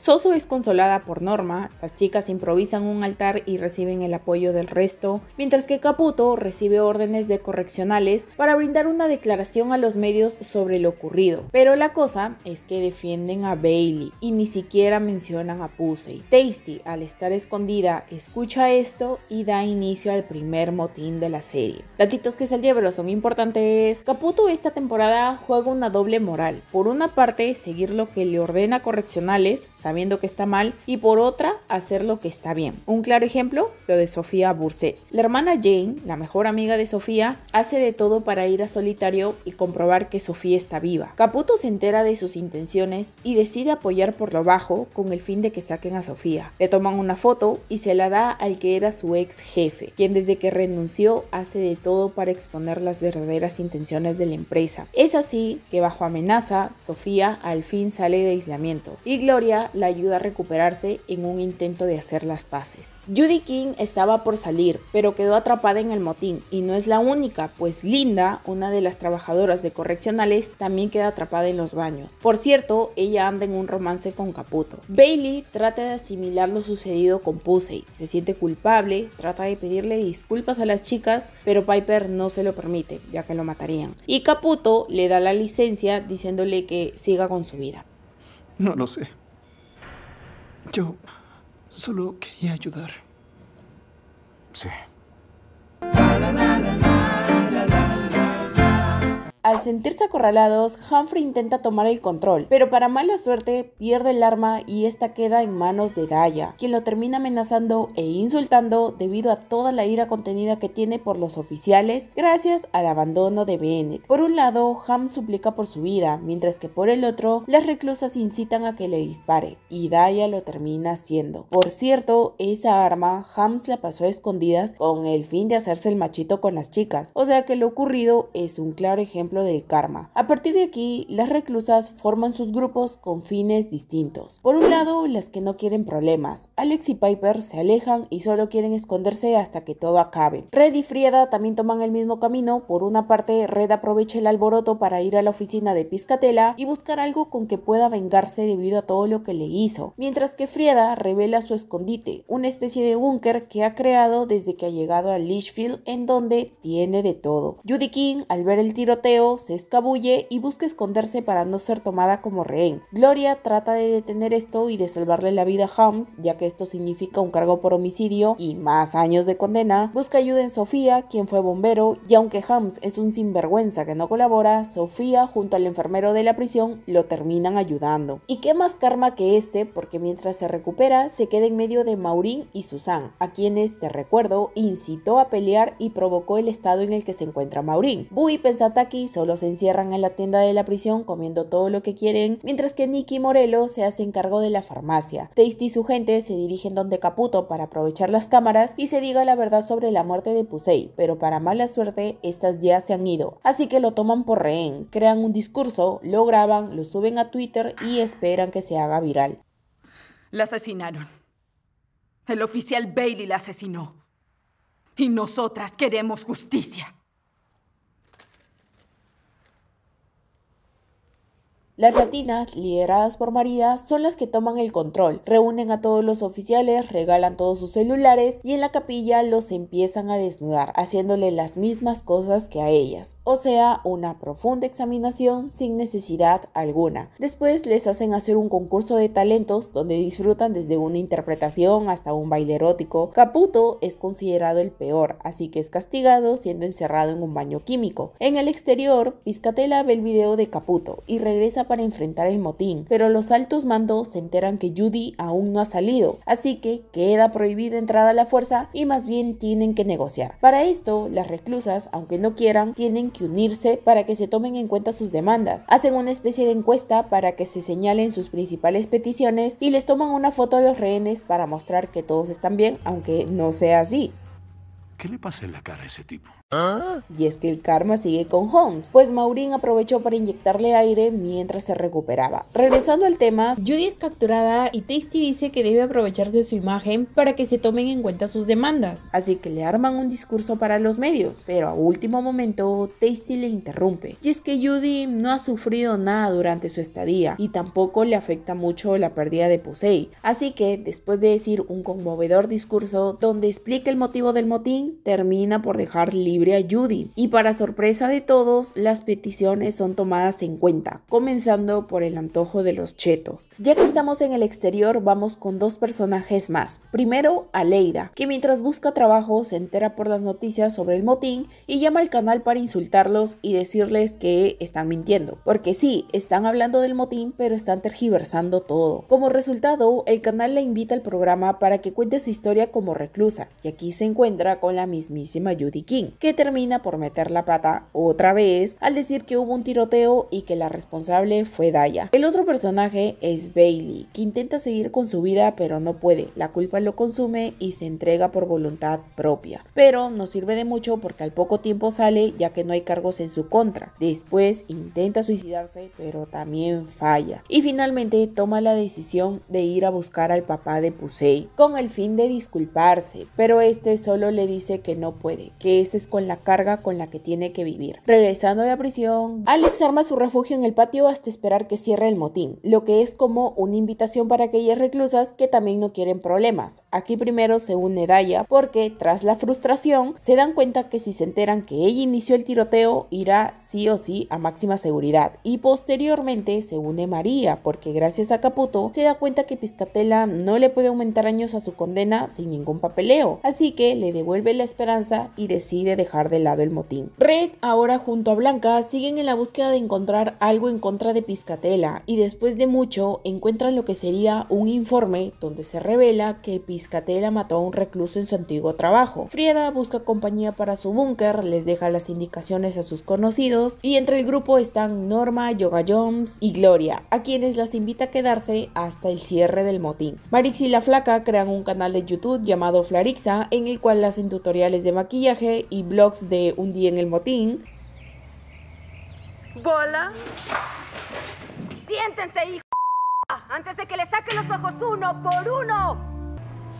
Soso es consolada por Norma, las chicas improvisan un altar y reciben el apoyo del resto, mientras que Caputo recibe órdenes de correccionales para brindar una declaración a los medios sobre lo ocurrido. Pero la cosa es que defienden a Bailey y ni siquiera mencionan a Pusey. Tasty, al estar escondida, escucha esto y da inicio al primer motín de la serie. Datitos que saldría pero son importantes. Caputo esta temporada juega una doble moral. Por una parte, seguir lo que le ordena correccionales, sabiendo que está mal, y por otra, hacer lo que está bien. Un claro ejemplo, lo de Sofía Burset. La hermana Jane, la mejor amiga de Sofía, hace de todo para ir a solitario y comprobar que Sofía está viva. Caputo se entera de sus intenciones y decide apoyar por lo bajo con el fin de que saquen a Sofía. Le toman una foto y se la da al que era su ex jefe, quien desde que renunció hace de todo para exponer las verdaderas intenciones de la empresa. Es así que bajo amenaza, Sofía al fin sale de aislamiento y Gloria la ayuda a recuperarse en un intento de hacer las paces. Judy King estaba por salir, pero quedó atrapada en el motín y no es la única, pues Linda, una de las trabajadoras de correccionales, también queda atrapada en los baños. Por cierto, ella anda en un romance con Caputo. Bailey trata de asimilar lo sucedido con Pusey, se siente culpable, trata de pedirle disculpas a las chicas, pero Piper no se lo permite, ya que lo matarían. Y Caputo le da la licencia diciéndole que siga con su vida. No lo sé. Yo solo quería ayudar. Sí. Al sentirse acorralados, Humphrey intenta tomar el control, pero para mala suerte pierde el arma y esta queda en manos de Daya, quien lo termina amenazando e insultando debido a toda la ira contenida que tiene por los oficiales gracias al abandono de Bennett. Por un lado, Ham suplica por su vida, mientras que por el otro, las reclusas incitan a que le dispare y Daya lo termina haciendo. Por cierto, esa arma Hams la pasó a escondidas con el fin de hacerse el machito con las chicas, o sea que lo ocurrido es un claro ejemplo del karma. A partir de aquí, las reclusas forman sus grupos con fines distintos. Por un lado, las que no quieren problemas. Alex y Piper se alejan y solo quieren esconderse hasta que todo acabe. Red y Frieda también toman el mismo camino. Por una parte, Red aprovecha el alboroto para ir a la oficina de Piscatela y buscar algo con que pueda vengarse debido a todo lo que le hizo. Mientras que Frieda revela su escondite, una especie de búnker que ha creado desde que ha llegado a Lichfield, en donde tiene de todo. Judy King, al ver el tiroteo, se escabulle y busca esconderse para no ser tomada como rehén. Gloria trata de detener esto y de salvarle la vida a Hams, ya que esto significa un cargo por homicidio y más años de condena. Busca ayuda en Sofía, quien fue bombero, y aunque Hams es un sinvergüenza que no colabora, Sofía junto al enfermero de la prisión lo terminan ayudando. ¿Y qué más karma que este? Porque mientras se recupera, se queda en medio de Maureen y Susan, a quienes, te recuerdo, incitó a pelear y provocó el estado en el que se encuentra Maureen. Bui Pensataki solo se encierran en la tienda de la prisión comiendo todo lo que quieren, mientras que Nicky Morelo se hace cargo de la farmacia. Tasty y su gente se dirigen donde Caputo para aprovechar las cámaras y se diga la verdad sobre la muerte de Pusey, pero para mala suerte, estas ya se han ido, así que lo toman por rehén, crean un discurso, lo graban, lo suben a Twitter y esperan que se haga viral. La asesinaron. El oficial Bailey la asesinó. Y nosotras queremos justicia. Las latinas, lideradas por María, son las que toman el control, reúnen a todos los oficiales, regalan todos sus celulares y en la capilla los empiezan a desnudar, haciéndole las mismas cosas que a ellas, o sea, una profunda examinación sin necesidad alguna. Después les hacen hacer un concurso de talentos donde disfrutan desde una interpretación hasta un baile erótico. Caputo es considerado el peor, así que es castigado siendo encerrado en un baño químico. En el exterior, Piscatela ve el video de Caputo y regresa para enfrentar el motín, pero los altos mandos se enteran que Judy aún no ha salido, así que queda prohibido entrar a la fuerza y más bien tienen que negociar. Para esto, las reclusas, aunque no quieran, tienen que unirse para que se tomen en cuenta sus demandas. Hacen una especie de encuesta para que se señalen sus principales peticiones y les toman una foto a los rehenes para mostrar que todos están bien, aunque no sea así. ¿Qué le pasa en la cara a ese tipo? ¿Ah? Y es que el karma sigue con Holmes, pues Maureen aprovechó para inyectarle aire mientras se recuperaba. Regresando al tema, Judy es capturada y Tasty dice que debe aprovecharse de su imagen para que se tomen en cuenta sus demandas, así que le arman un discurso para los medios, pero a último momento Tasty le interrumpe. Y es que Judy no ha sufrido nada durante su estadía y tampoco le afecta mucho la pérdida de Posey, así que después de decir un conmovedor discurso donde explica el motivo del motín, termina por dejar libre a Judy y para sorpresa de todos, las peticiones son tomadas en cuenta, comenzando por el antojo de los chetos. Ya que estamos en el exterior, vamos con dos personajes más. Primero, Aleida, que mientras busca trabajo se entera por las noticias sobre el motín y llama al canal para insultarlos y decirles que están mintiendo. Porque sí, están hablando del motín, pero están tergiversando todo. Como resultado, el canal la invita al programa para que cuente su historia como reclusa, y aquí se encuentra con la mismísima Judy King, que termina por meter la pata otra vez al decir que hubo un tiroteo y que la responsable fue Daya. El otro personaje es Bailey, que intenta seguir con su vida pero no puede, la culpa lo consume y se entrega por voluntad propia. Pero no sirve de mucho porque al poco tiempo sale ya que no hay cargos en su contra. Después intenta suicidarse pero también falla. Y finalmente toma la decisión de ir a buscar al papá de Pusey con el fin de disculparse, pero este solo le dice que no puede, que ese es con la carga con la que tiene que vivir. Regresando a la prisión, Alex arma su refugio en el patio hasta esperar que cierre el motín, lo que es como una invitación para aquellas reclusas que también no quieren problemas. Aquí primero se une Daya porque tras la frustración se dan cuenta que si se enteran que ella inició el tiroteo irá sí o sí a máxima seguridad y posteriormente se une María porque gracias a Caputo se da cuenta que Piscatela no le puede aumentar años a su condena sin ningún papeleo, así que le devuelve la esperanza y decide dejar de lado el motín. Red, ahora junto a Blanca, siguen en la búsqueda de encontrar algo en contra de Piscatela y después de mucho encuentran lo que sería un informe donde se revela que Piscatela mató a un recluso en su antiguo trabajo. Frieda busca compañía para su búnker, les deja las indicaciones a sus conocidos y entre el grupo están Norma, Yoga Jones y Gloria, a quienes las invita a quedarse hasta el cierre del motín. Marix y la Flaca crean un canal de YouTube llamado Flarixa en el cual las tutoriales de maquillaje y blogs de Un día en el motín. Bola. Siéntense, hijo. Antes de que le saquen los ojos uno por uno.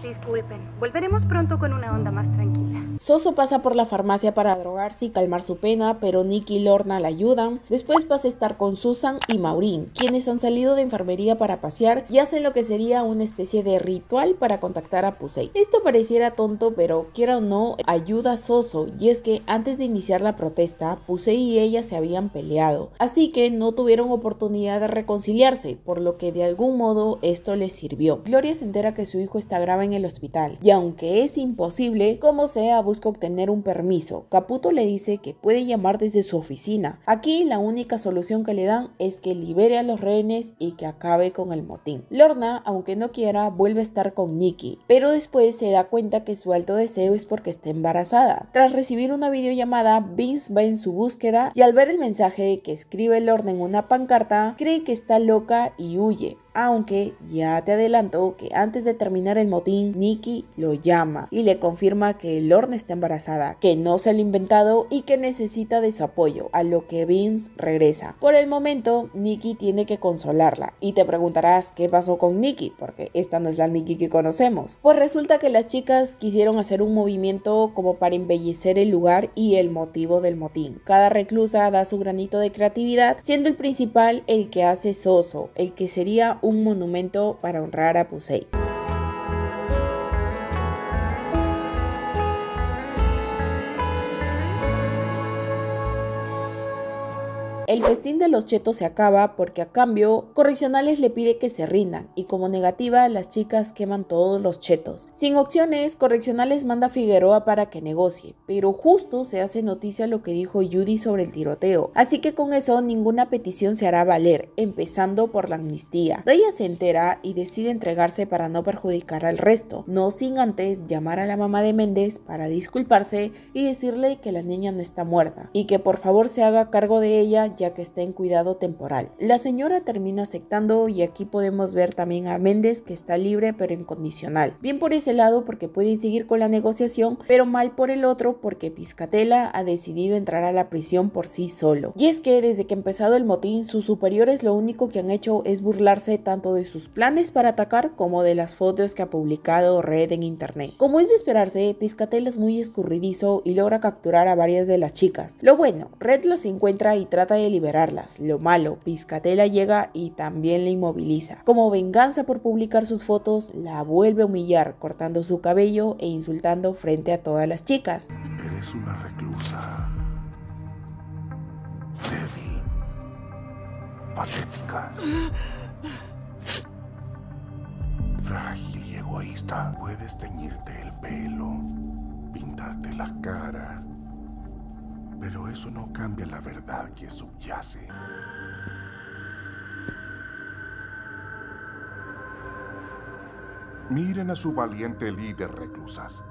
Disculpen, volveremos pronto con una onda más tranquila. Soso pasa por la farmacia para drogarse y calmar su pena, pero Nicky y Lorna la ayudan. Después pasa a estar con Susan y Maureen, quienes han salido de enfermería para pasear y hacen lo que sería una especie de ritual para contactar a Pusey. Esto pareciera tonto, pero quiera o no, ayuda a Soso, y es que antes de iniciar la protesta, Pusey y ella se habían peleado, así que no tuvieron oportunidad de reconciliarse, por lo que de algún modo esto les sirvió. Gloria se entera que su hijo está grave en el hospital. Y aunque es imposible, como sea, busca obtener un permiso. Caputo le dice que puede llamar desde su oficina. Aquí la única solución que le dan es que libere a los rehenes y que acabe con el motín. Lorna, aunque no quiera, vuelve a estar con Nicky, pero después se da cuenta que su alto deseo es porque está embarazada. Tras recibir una videollamada, Vince va en su búsqueda y al ver el mensaje que escribe Lorna en una pancarta, cree que está loca y huye. Aunque ya te adelanto que antes de terminar el motín, Nikki lo llama y le confirma que Lorne está embarazada, que no se lo ha inventado y que necesita de su apoyo, a lo que Vince regresa. Por el momento, Nikki tiene que consolarla y te preguntarás qué pasó con Nikki, porque esta no es la Nikki que conocemos. Pues resulta que las chicas quisieron hacer un movimiento como para embellecer el lugar y el motivo del motín. Cada reclusa da su granito de creatividad, siendo el principal el que hace Soso, el que sería un monumento para honrar a Poseidón. El festín de los chetos se acaba porque a cambio, Correccionales le pide que se rindan y como negativa las chicas queman todos los chetos. Sin opciones, Correccionales manda a Figueroa para que negocie, pero justo se hace noticia lo que dijo Judy sobre el tiroteo, así que con eso ninguna petición se hará valer, empezando por la amnistía. Daya se entera y decide entregarse para no perjudicar al resto, no sin antes llamar a la mamá de Méndez para disculparse y decirle que la niña no está muerta y que por favor se haga cargo de ella que está en cuidado temporal. La señora termina aceptando y aquí podemos ver también a Méndez que está libre pero incondicional. Bien por ese lado porque puede seguir con la negociación, pero mal por el otro porque Piscatela ha decidido entrar a la prisión por sí solo. Y es que desde que ha empezado el motín, sus superiores lo único que han hecho es burlarse tanto de sus planes para atacar como de las fotos que ha publicado Red en internet. Como es de esperarse, Piscatela es muy escurridizo y logra capturar a varias de las chicas. Lo bueno, Red las encuentra y trata de liberarlas. Lo malo, Piscatela llega y también la inmoviliza. Como venganza por publicar sus fotos, la vuelve a humillar, cortando su cabello e insultando frente a todas las chicas. Eres una reclusa. Débil. Patética. Frágil y egoísta. Puedes teñirte el pelo, pintarte la cara pero eso no cambia la verdad que subyace. Miren a su valiente líder, reclusas.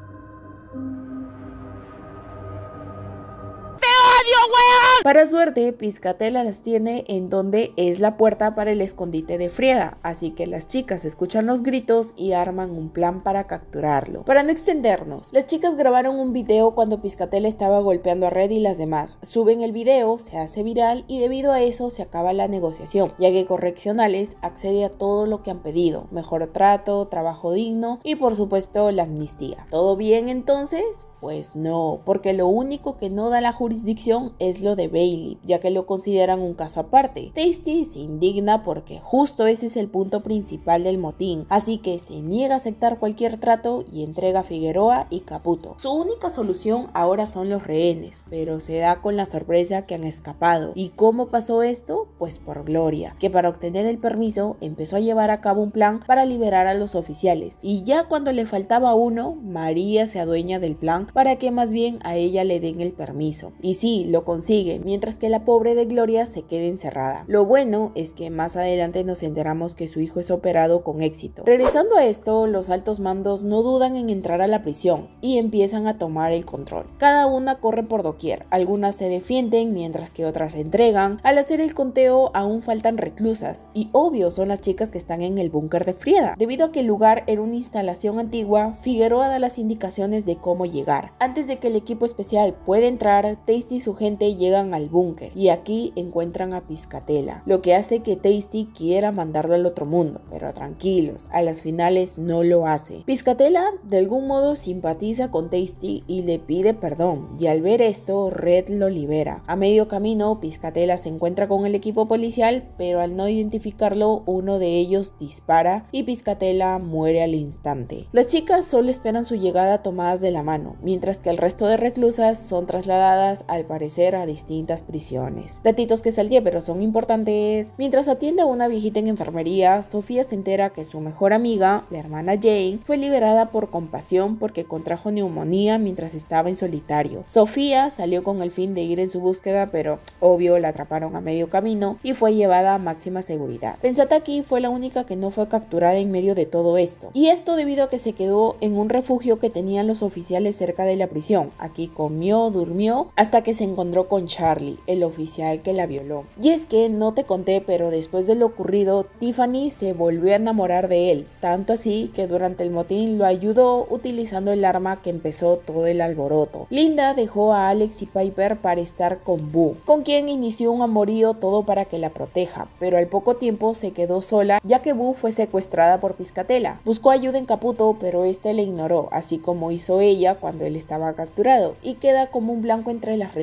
Para suerte, Piscatela las tiene en donde es la puerta para el escondite de Frieda, así que las chicas escuchan los gritos y arman un plan para capturarlo. Para no extendernos, las chicas grabaron un video cuando Piscatela estaba golpeando a Red y las demás. Suben el video, se hace viral y debido a eso se acaba la negociación, ya que Correccionales accede a todo lo que han pedido, mejor trato, trabajo digno y por supuesto la amnistía. ¿Todo bien entonces? Pues no, porque lo único que no da la jurisdicción es lo de Bailey, ya que lo consideran un caso aparte. Tasty se indigna porque justo ese es el punto principal del motín, así que se niega a aceptar cualquier trato y entrega a Figueroa y Caputo. Su única solución ahora son los rehenes, pero se da con la sorpresa que han escapado. ¿Y cómo pasó esto? Pues por Gloria, que para obtener el permiso empezó a llevar a cabo un plan para liberar a los oficiales, y ya cuando le faltaba uno, María se adueña del plan para que más bien a ella le den el permiso. Y sí, lo consigue, mientras que la pobre de Gloria se queda encerrada. Lo bueno es que más adelante nos enteramos que su hijo es operado con éxito. Regresando a esto, los altos mandos no dudan en entrar a la prisión y empiezan a tomar el control. Cada una corre por doquier, algunas se defienden mientras que otras se entregan. Al hacer el conteo aún faltan reclusas y obvio son las chicas que están en el búnker de Frieda. Debido a que el lugar era una instalación antigua, Figueroa da las indicaciones de cómo llegar. Antes de que el equipo especial pueda entrar, Tasty gente llegan al búnker y aquí encuentran a Piscatela, lo que hace que Tasty quiera mandarlo al otro mundo, pero tranquilos, a las finales no lo hace. Piscatela de algún modo simpatiza con Tasty y le pide perdón, y al ver esto Red lo libera. A medio camino Piscatela se encuentra con el equipo policial, pero al no identificarlo uno de ellos dispara y Piscatela muere al instante. Las chicas solo esperan su llegada tomadas de la mano, mientras que el resto de reclusas son trasladadas al parque a distintas prisiones. Datitos que salí, pero son importantes. Mientras atiende a una viejita en enfermería, Sofía se entera que su mejor amiga, la hermana Jane, fue liberada por compasión porque contrajo neumonía mientras estaba en solitario. Sofía salió con el fin de ir en su búsqueda, pero obvio la atraparon a medio camino y fue llevada a máxima seguridad. aquí, fue la única que no fue capturada en medio de todo esto. Y esto debido a que se quedó en un refugio que tenían los oficiales cerca de la prisión. Aquí comió, durmió, hasta que se encontró con Charlie, el oficial que la violó. Y es que no te conté, pero después de lo ocurrido, Tiffany se volvió a enamorar de él, tanto así que durante el motín lo ayudó utilizando el arma que empezó todo el alboroto. Linda dejó a Alex y Piper para estar con Boo, con quien inició un amorío todo para que la proteja, pero al poco tiempo se quedó sola ya que Boo fue secuestrada por Piscatela. Buscó ayuda en Caputo, pero este le ignoró, así como hizo ella cuando él estaba capturado, y queda como un blanco entre las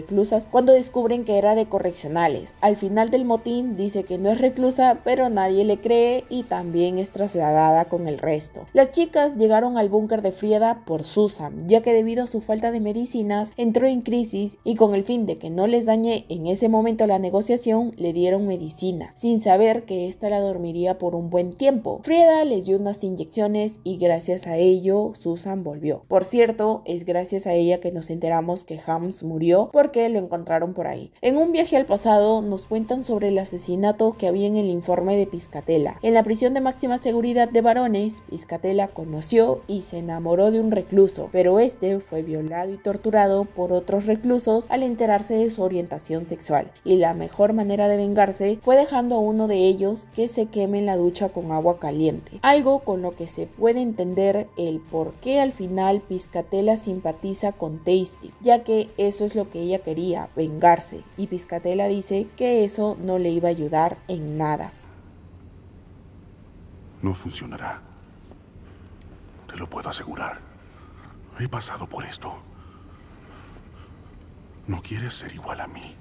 cuando descubren que era de correccionales. Al final del motín dice que no es reclusa, pero nadie le cree y también es trasladada con el resto. Las chicas llegaron al búnker de Frieda por Susan, ya que debido a su falta de medicinas entró en crisis y con el fin de que no les dañe en ese momento la negociación, le dieron medicina, sin saber que ésta la dormiría por un buen tiempo. Frieda les dio unas inyecciones y gracias a ello Susan volvió. Por cierto, es gracias a ella que nos enteramos que Hams murió porque lo encontraron por ahí. En un viaje al pasado nos cuentan sobre el asesinato que había en el informe de Piscatela. En la prisión de máxima seguridad de varones, Piscatela conoció y se enamoró de un recluso, pero este fue violado y torturado por otros reclusos al enterarse de su orientación sexual. Y la mejor manera de vengarse fue dejando a uno de ellos que se queme en la ducha con agua caliente. Algo con lo que se puede entender el por qué al final Piscatela simpatiza con Tasty, ya que eso es lo que ella quería vengarse y Piscatela dice que eso no le iba a ayudar en nada. No funcionará. Te lo puedo asegurar. He pasado por esto. No quieres ser igual a mí.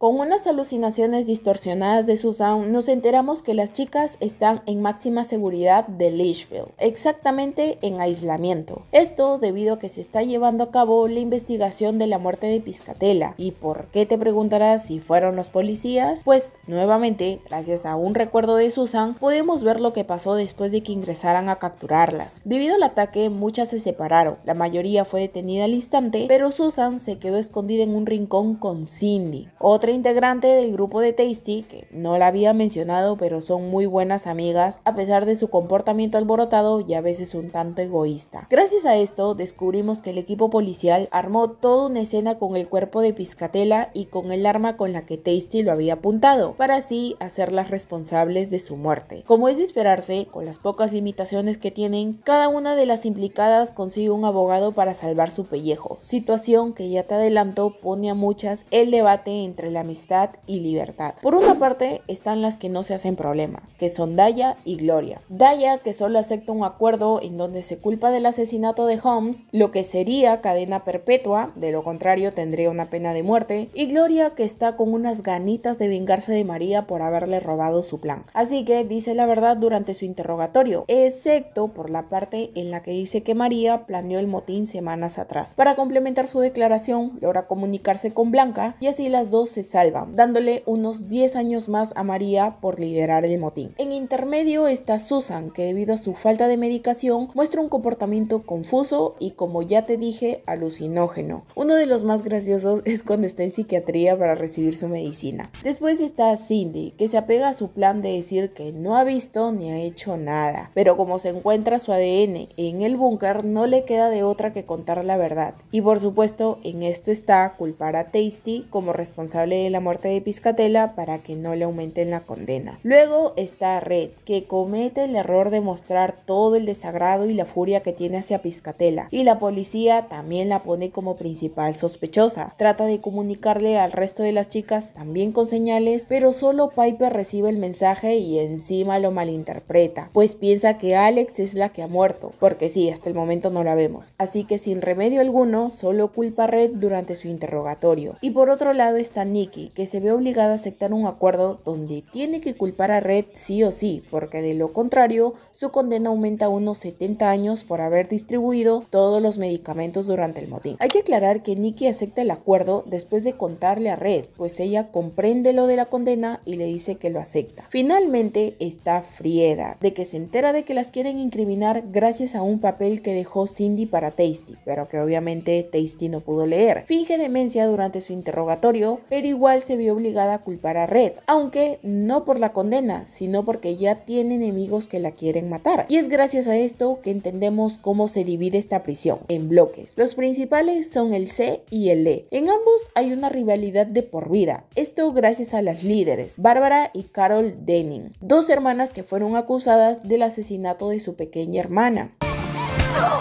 Con unas alucinaciones distorsionadas de Susan, nos enteramos que las chicas están en máxima seguridad de Litchfield, exactamente en aislamiento. Esto debido a que se está llevando a cabo la investigación de la muerte de Piscatela. ¿Y por qué te preguntarás si fueron los policías? Pues nuevamente, gracias a un recuerdo de Susan, podemos ver lo que pasó después de que ingresaran a capturarlas. Debido al ataque, muchas se separaron, la mayoría fue detenida al instante, pero Susan se quedó escondida en un rincón con Cindy integrante del grupo de Tasty, que no la había mencionado, pero son muy buenas amigas, a pesar de su comportamiento alborotado y a veces un tanto egoísta. Gracias a esto, descubrimos que el equipo policial armó toda una escena con el cuerpo de Piscatela y con el arma con la que Tasty lo había apuntado, para así hacerlas responsables de su muerte. Como es de esperarse, con las pocas limitaciones que tienen, cada una de las implicadas consigue un abogado para salvar su pellejo, situación que ya te adelanto pone a muchas el debate entre amistad y libertad. Por una parte están las que no se hacen problema, que son Daya y Gloria. Daya, que solo acepta un acuerdo en donde se culpa del asesinato de Holmes, lo que sería cadena perpetua, de lo contrario tendría una pena de muerte, y Gloria, que está con unas ganitas de vengarse de María por haberle robado su plan. Así que dice la verdad durante su interrogatorio, excepto por la parte en la que dice que María planeó el motín semanas atrás. Para complementar su declaración, logra comunicarse con Blanca y así las dos se salvan, dándole unos 10 años más a María por liderar el motín. En intermedio está Susan, que debido a su falta de medicación muestra un comportamiento confuso y como ya te dije, alucinógeno. Uno de los más graciosos es cuando está en psiquiatría para recibir su medicina. Después está Cindy, que se apega a su plan de decir que no ha visto ni ha hecho nada, pero como se encuentra su ADN en el búnker, no le queda de otra que contar la verdad. Y por supuesto, en esto está culpar a Tasty como responsable la muerte de Piscatela para que no le aumenten la condena. Luego está Red, que comete el error de mostrar todo el desagrado y la furia que tiene hacia Piscatela, y la policía también la pone como principal sospechosa. Trata de comunicarle al resto de las chicas también con señales, pero solo Piper recibe el mensaje y encima lo malinterpreta, pues piensa que Alex es la que ha muerto, porque sí, hasta el momento no la vemos. Así que sin remedio alguno, solo culpa a Red durante su interrogatorio. Y por otro lado está Nick que se ve obligada a aceptar un acuerdo donde tiene que culpar a Red sí o sí, porque de lo contrario, su condena aumenta a unos 70 años por haber distribuido todos los medicamentos durante el motín. Hay que aclarar que Nikki acepta el acuerdo después de contarle a Red, pues ella comprende lo de la condena y le dice que lo acepta. Finalmente está frieda de que se entera de que las quieren incriminar gracias a un papel que dejó Cindy para Tasty, pero que obviamente Tasty no pudo leer. Finge demencia durante su interrogatorio, pero igual se vio obligada a culpar a Red, aunque no por la condena, sino porque ya tiene enemigos que la quieren matar. Y es gracias a esto que entendemos cómo se divide esta prisión, en bloques. Los principales son el C y el E. En ambos hay una rivalidad de por vida, esto gracias a las líderes, Bárbara y Carol Denning, dos hermanas que fueron acusadas del asesinato de su pequeña hermana. ¡Oh!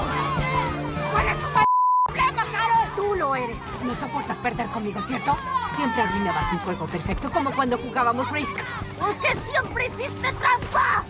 Tú lo eres. No soportas perder conmigo, ¿cierto? Siempre arruinabas un juego perfecto, como cuando jugábamos Risk. ¡Porque siempre hiciste trampa!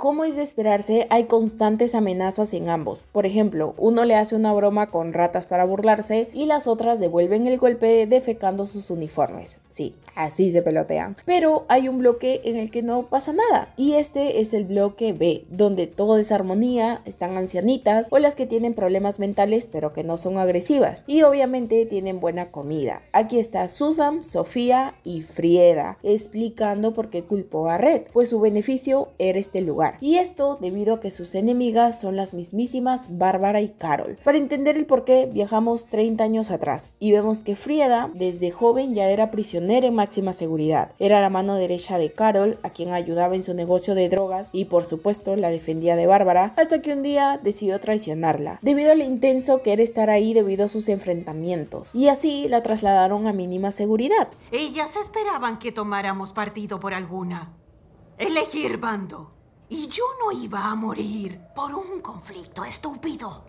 Como es de esperarse, hay constantes amenazas en ambos. Por ejemplo, uno le hace una broma con ratas para burlarse y las otras devuelven el golpe defecando sus uniformes. Sí, así se pelotean. Pero hay un bloque en el que no pasa nada. Y este es el bloque B, donde todo es armonía, están ancianitas o las que tienen problemas mentales pero que no son agresivas. Y obviamente tienen buena comida. Aquí está Susan, Sofía y Frieda explicando por qué culpó a Red, pues su beneficio era este lugar. Y esto debido a que sus enemigas son las mismísimas Bárbara y Carol. Para entender el por qué viajamos 30 años atrás y vemos que Frieda desde joven ya era prisionera en máxima seguridad. Era la mano derecha de Carol, a quien ayudaba en su negocio de drogas y por supuesto la defendía de Bárbara, hasta que un día decidió traicionarla, debido al intenso que era estar ahí debido a sus enfrentamientos. Y así la trasladaron a mínima seguridad. Ellas esperaban que tomáramos partido por alguna. Elegir bando. Y yo no iba a morir por un conflicto estúpido.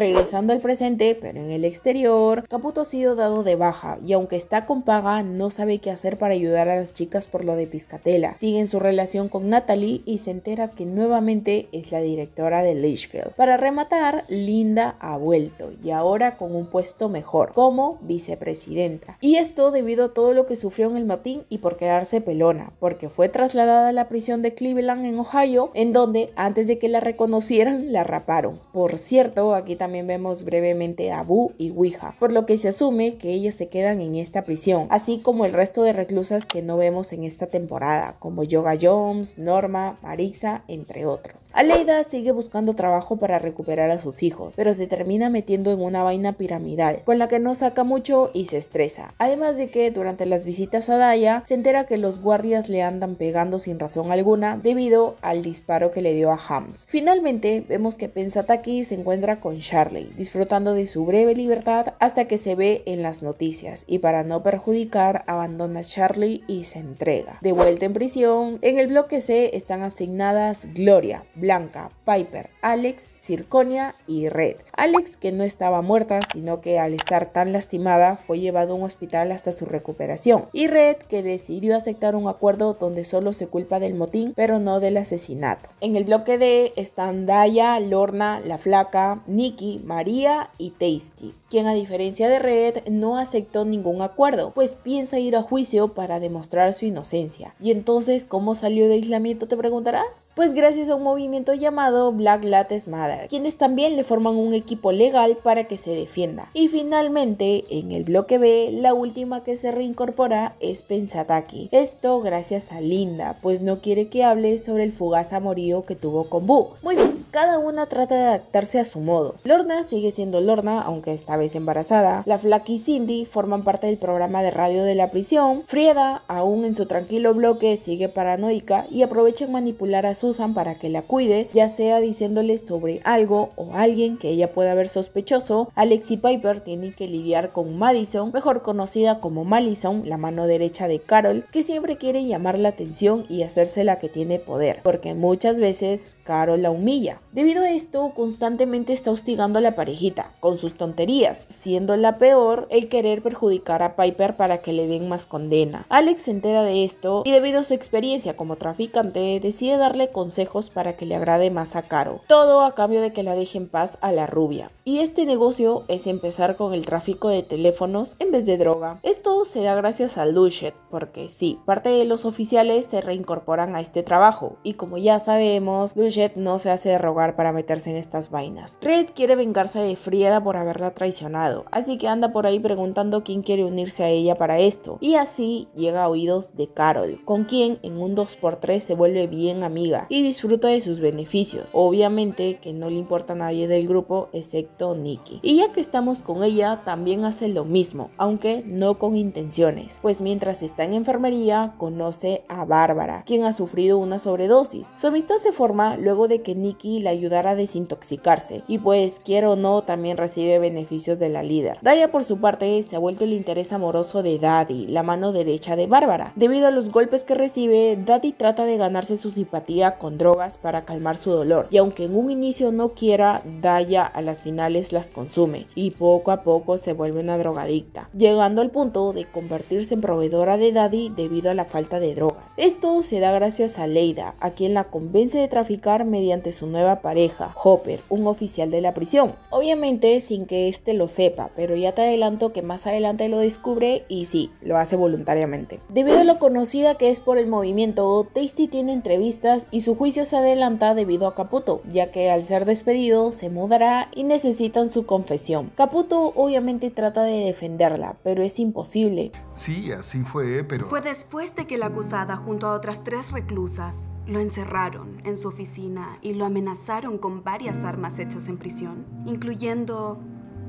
Regresando al presente, pero en el exterior, Caputo ha sido dado de baja y aunque está con paga, no sabe qué hacer para ayudar a las chicas por lo de Piscatela. Sigue en su relación con Natalie y se entera que nuevamente es la directora de Litchfield. Para rematar, Linda ha vuelto y ahora con un puesto mejor, como vicepresidenta. Y esto debido a todo lo que sufrió en el motín y por quedarse pelona, porque fue trasladada a la prisión de Cleveland en Ohio, en donde antes de que la reconocieran la raparon. Por cierto, aquí también también vemos brevemente a Bu y Ouija, por lo que se asume que ellas se quedan en esta prisión, así como el resto de reclusas que no vemos en esta temporada, como Yoga Jones, Norma, Marisa, entre otros. Aleida sigue buscando trabajo para recuperar a sus hijos, pero se termina metiendo en una vaina piramidal, con la que no saca mucho y se estresa. Además de que durante las visitas a Daya, se entera que los guardias le andan pegando sin razón alguna debido al disparo que le dio a Hams. Finalmente, vemos que Pensataki se encuentra con Charlie, disfrutando de su breve libertad hasta que se ve en las noticias y para no perjudicar abandona a Charlie y se entrega. De vuelta en prisión, en el bloque C están asignadas Gloria, Blanca, Piper, Alex, Circonia y Red. Alex que no estaba muerta sino que al estar tan lastimada fue llevado a un hospital hasta su recuperación y Red que decidió aceptar un acuerdo donde solo se culpa del motín pero no del asesinato. En el bloque D están Daya, Lorna, La Flaca, Nick María y Tasty, quien a diferencia de Red no aceptó ningún acuerdo, pues piensa ir a juicio para demostrar su inocencia. Y entonces, ¿cómo salió de aislamiento? Te preguntarás. Pues gracias a un movimiento llamado Black Lives Mother, quienes también le forman un equipo legal para que se defienda. Y finalmente, en el bloque B, la última que se reincorpora es Pensataki. Esto gracias a Linda, pues no quiere que hable sobre el fugaz amorío que tuvo con Boo. Muy bien, cada una trata de adaptarse a su modo. Lorna sigue siendo Lorna, aunque esta vez embarazada. La Flaky y Cindy forman parte del programa de radio de la prisión. Frieda, aún en su tranquilo bloque, sigue paranoica y aprovecha manipular a Susan para que la cuide, ya sea diciéndole sobre algo o alguien que ella pueda ver sospechoso. Alex y Piper tienen que lidiar con Madison, mejor conocida como Malison, la mano derecha de Carol, que siempre quiere llamar la atención y hacerse la que tiene poder, porque muchas veces Carol la humilla. Debido a esto, constantemente está hostigando la parejita con sus tonterías, siendo la peor el querer perjudicar a Piper para que le den más condena. Alex se entera de esto y debido a su experiencia como traficante decide darle consejos para que le agrade más a Caro, todo a cambio de que la deje en paz a la rubia. Y este negocio es empezar con el tráfico de teléfonos en vez de droga. Esto se da gracias a Luchet porque sí, parte de los oficiales se reincorporan a este trabajo y como ya sabemos, Luchet no se hace rogar para meterse en estas vainas. Red quiere vengarse de Frieda por haberla traicionado, así que anda por ahí preguntando quién quiere unirse a ella para esto. Y así llega a oídos de Carol, con quien en un 2x3 se vuelve bien amiga y disfruta de sus beneficios. Obviamente que no le importa a nadie del grupo excepto Nikki. Y ya que estamos con ella, también hace lo mismo, aunque no con intenciones, pues mientras está en enfermería conoce a Bárbara, quien ha sufrido una sobredosis. Su amistad se forma luego de que Nikki la ayudara a desintoxicarse y pues Quiero o no, también recibe beneficios de la líder. Daya por su parte se ha vuelto el interés amoroso de Daddy, la mano derecha de Bárbara. Debido a los golpes que recibe, Daddy trata de ganarse su simpatía con drogas para calmar su dolor, y aunque en un inicio no quiera, Daya a las finales las consume, y poco a poco se vuelve una drogadicta, llegando al punto de convertirse en proveedora de Daddy debido a la falta de drogas. Esto se da gracias a Leida, a quien la convence de traficar mediante su nueva pareja, Hopper, un oficial de la prisión Obviamente sin que éste lo sepa, pero ya te adelanto que más adelante lo descubre y sí, lo hace voluntariamente. Debido a lo conocida que es por el movimiento, Tasty tiene entrevistas y su juicio se adelanta debido a Caputo, ya que al ser despedido se mudará y necesitan su confesión. Caputo obviamente trata de defenderla, pero es imposible. Sí, así fue, pero... Fue después de que la acusada, junto a otras tres reclusas, lo encerraron en su oficina y lo amenazaron con varias armas hechas en prisión, incluyendo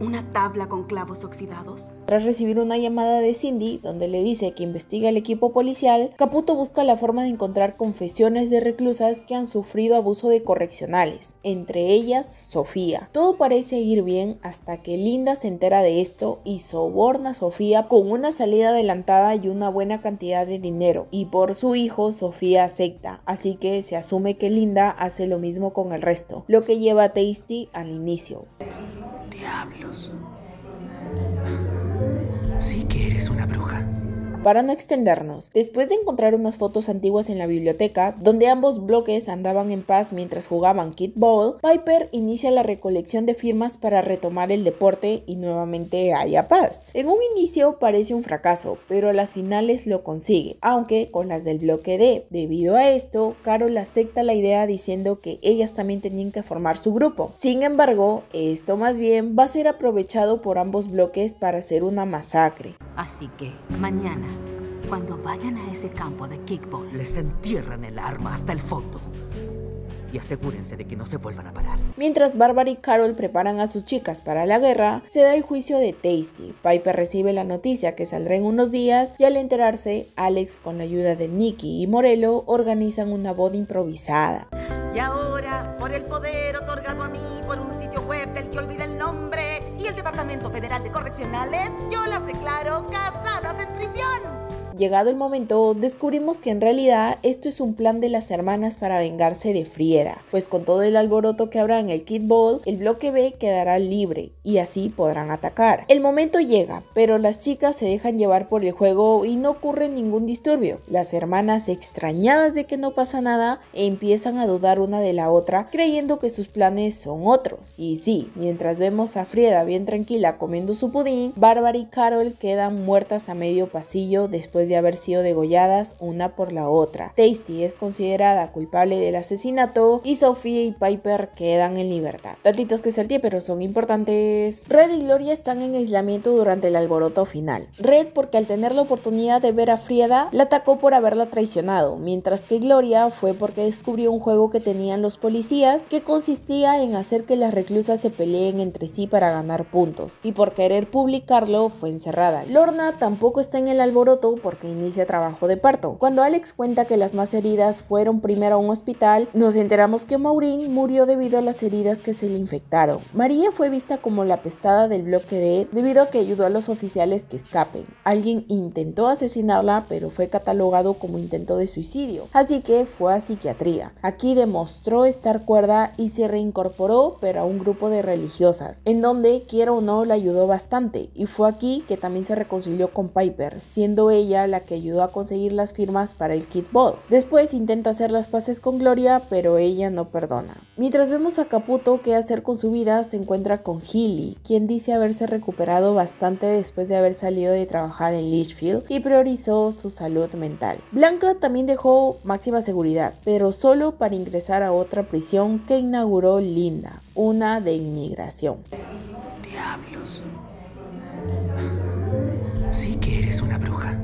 una tabla con clavos oxidados? Tras recibir una llamada de Cindy, donde le dice que investiga el equipo policial, Caputo busca la forma de encontrar confesiones de reclusas que han sufrido abuso de correccionales, entre ellas Sofía. Todo parece ir bien hasta que Linda se entera de esto y soborna a Sofía con una salida adelantada y una buena cantidad de dinero, y por su hijo Sofía acepta, así que se asume que Linda hace lo mismo con el resto, lo que lleva a Tasty al inicio. Diablos. Sí que eres una bruja para no extendernos, después de encontrar unas fotos antiguas en la biblioteca, donde ambos bloques andaban en paz mientras jugaban kickball, Piper inicia la recolección de firmas para retomar el deporte y nuevamente haya paz. En un inicio parece un fracaso, pero a las finales lo consigue, aunque con las del bloque D. Debido a esto, Carol acepta la idea diciendo que ellas también tenían que formar su grupo. Sin embargo, esto más bien va a ser aprovechado por ambos bloques para hacer una masacre. Así que, mañana cuando vayan a ese campo de kickball, les entierran el arma hasta el fondo. Y asegúrense de que no se vuelvan a parar. Mientras Barbara y Carol preparan a sus chicas para la guerra, se da el juicio de Tasty. Piper recibe la noticia que saldrá en unos días y al enterarse, Alex con la ayuda de Nicky y Morello organizan una boda improvisada. Y ahora, por el poder otorgado a mí por un sitio web del que olvida el nombre y el Departamento Federal de Correccionales, yo las declaro casadas en prisión. Llegado el momento, descubrimos que en realidad esto es un plan de las hermanas para vengarse de Frieda, pues con todo el alboroto que habrá en el Kid Ball, el bloque B quedará libre y así podrán atacar. El momento llega, pero las chicas se dejan llevar por el juego y no ocurre ningún disturbio. Las hermanas, extrañadas de que no pasa nada, empiezan a dudar una de la otra, creyendo que sus planes son otros. Y sí, mientras vemos a Frieda bien tranquila comiendo su pudín, Bárbara y Carol quedan muertas a medio pasillo después de haber sido degolladas una por la otra. Tasty es considerada culpable del asesinato y Sophie y Piper quedan en libertad. Datitos que salté pero son importantes. Red y Gloria están en aislamiento durante el alboroto final. Red porque al tener la oportunidad de ver a Frieda la atacó por haberla traicionado, mientras que Gloria fue porque descubrió un juego que tenían los policías que consistía en hacer que las reclusas se peleen entre sí para ganar puntos y por querer publicarlo fue encerrada. Lorna tampoco está en el alboroto por que inicia trabajo de parto. Cuando Alex cuenta que las más heridas fueron primero a un hospital, nos enteramos que Maureen murió debido a las heridas que se le infectaron. María fue vista como la pestada del bloque D e debido a que ayudó a los oficiales que escapen. Alguien intentó asesinarla, pero fue catalogado como intento de suicidio, así que fue a psiquiatría. Aquí demostró estar cuerda y se reincorporó, pero a un grupo de religiosas, en donde, quiera o no, la ayudó bastante, y fue aquí que también se reconcilió con Piper, siendo ella la que ayudó a conseguir las firmas para el Kid Ball. Después intenta hacer las paces con Gloria, pero ella no perdona. Mientras vemos a Caputo qué hacer con su vida, se encuentra con Healy, quien dice haberse recuperado bastante después de haber salido de trabajar en Litchfield y priorizó su salud mental. Blanca también dejó máxima seguridad, pero solo para ingresar a otra prisión que inauguró Linda, una de inmigración. Diablos. Sí que eres una bruja.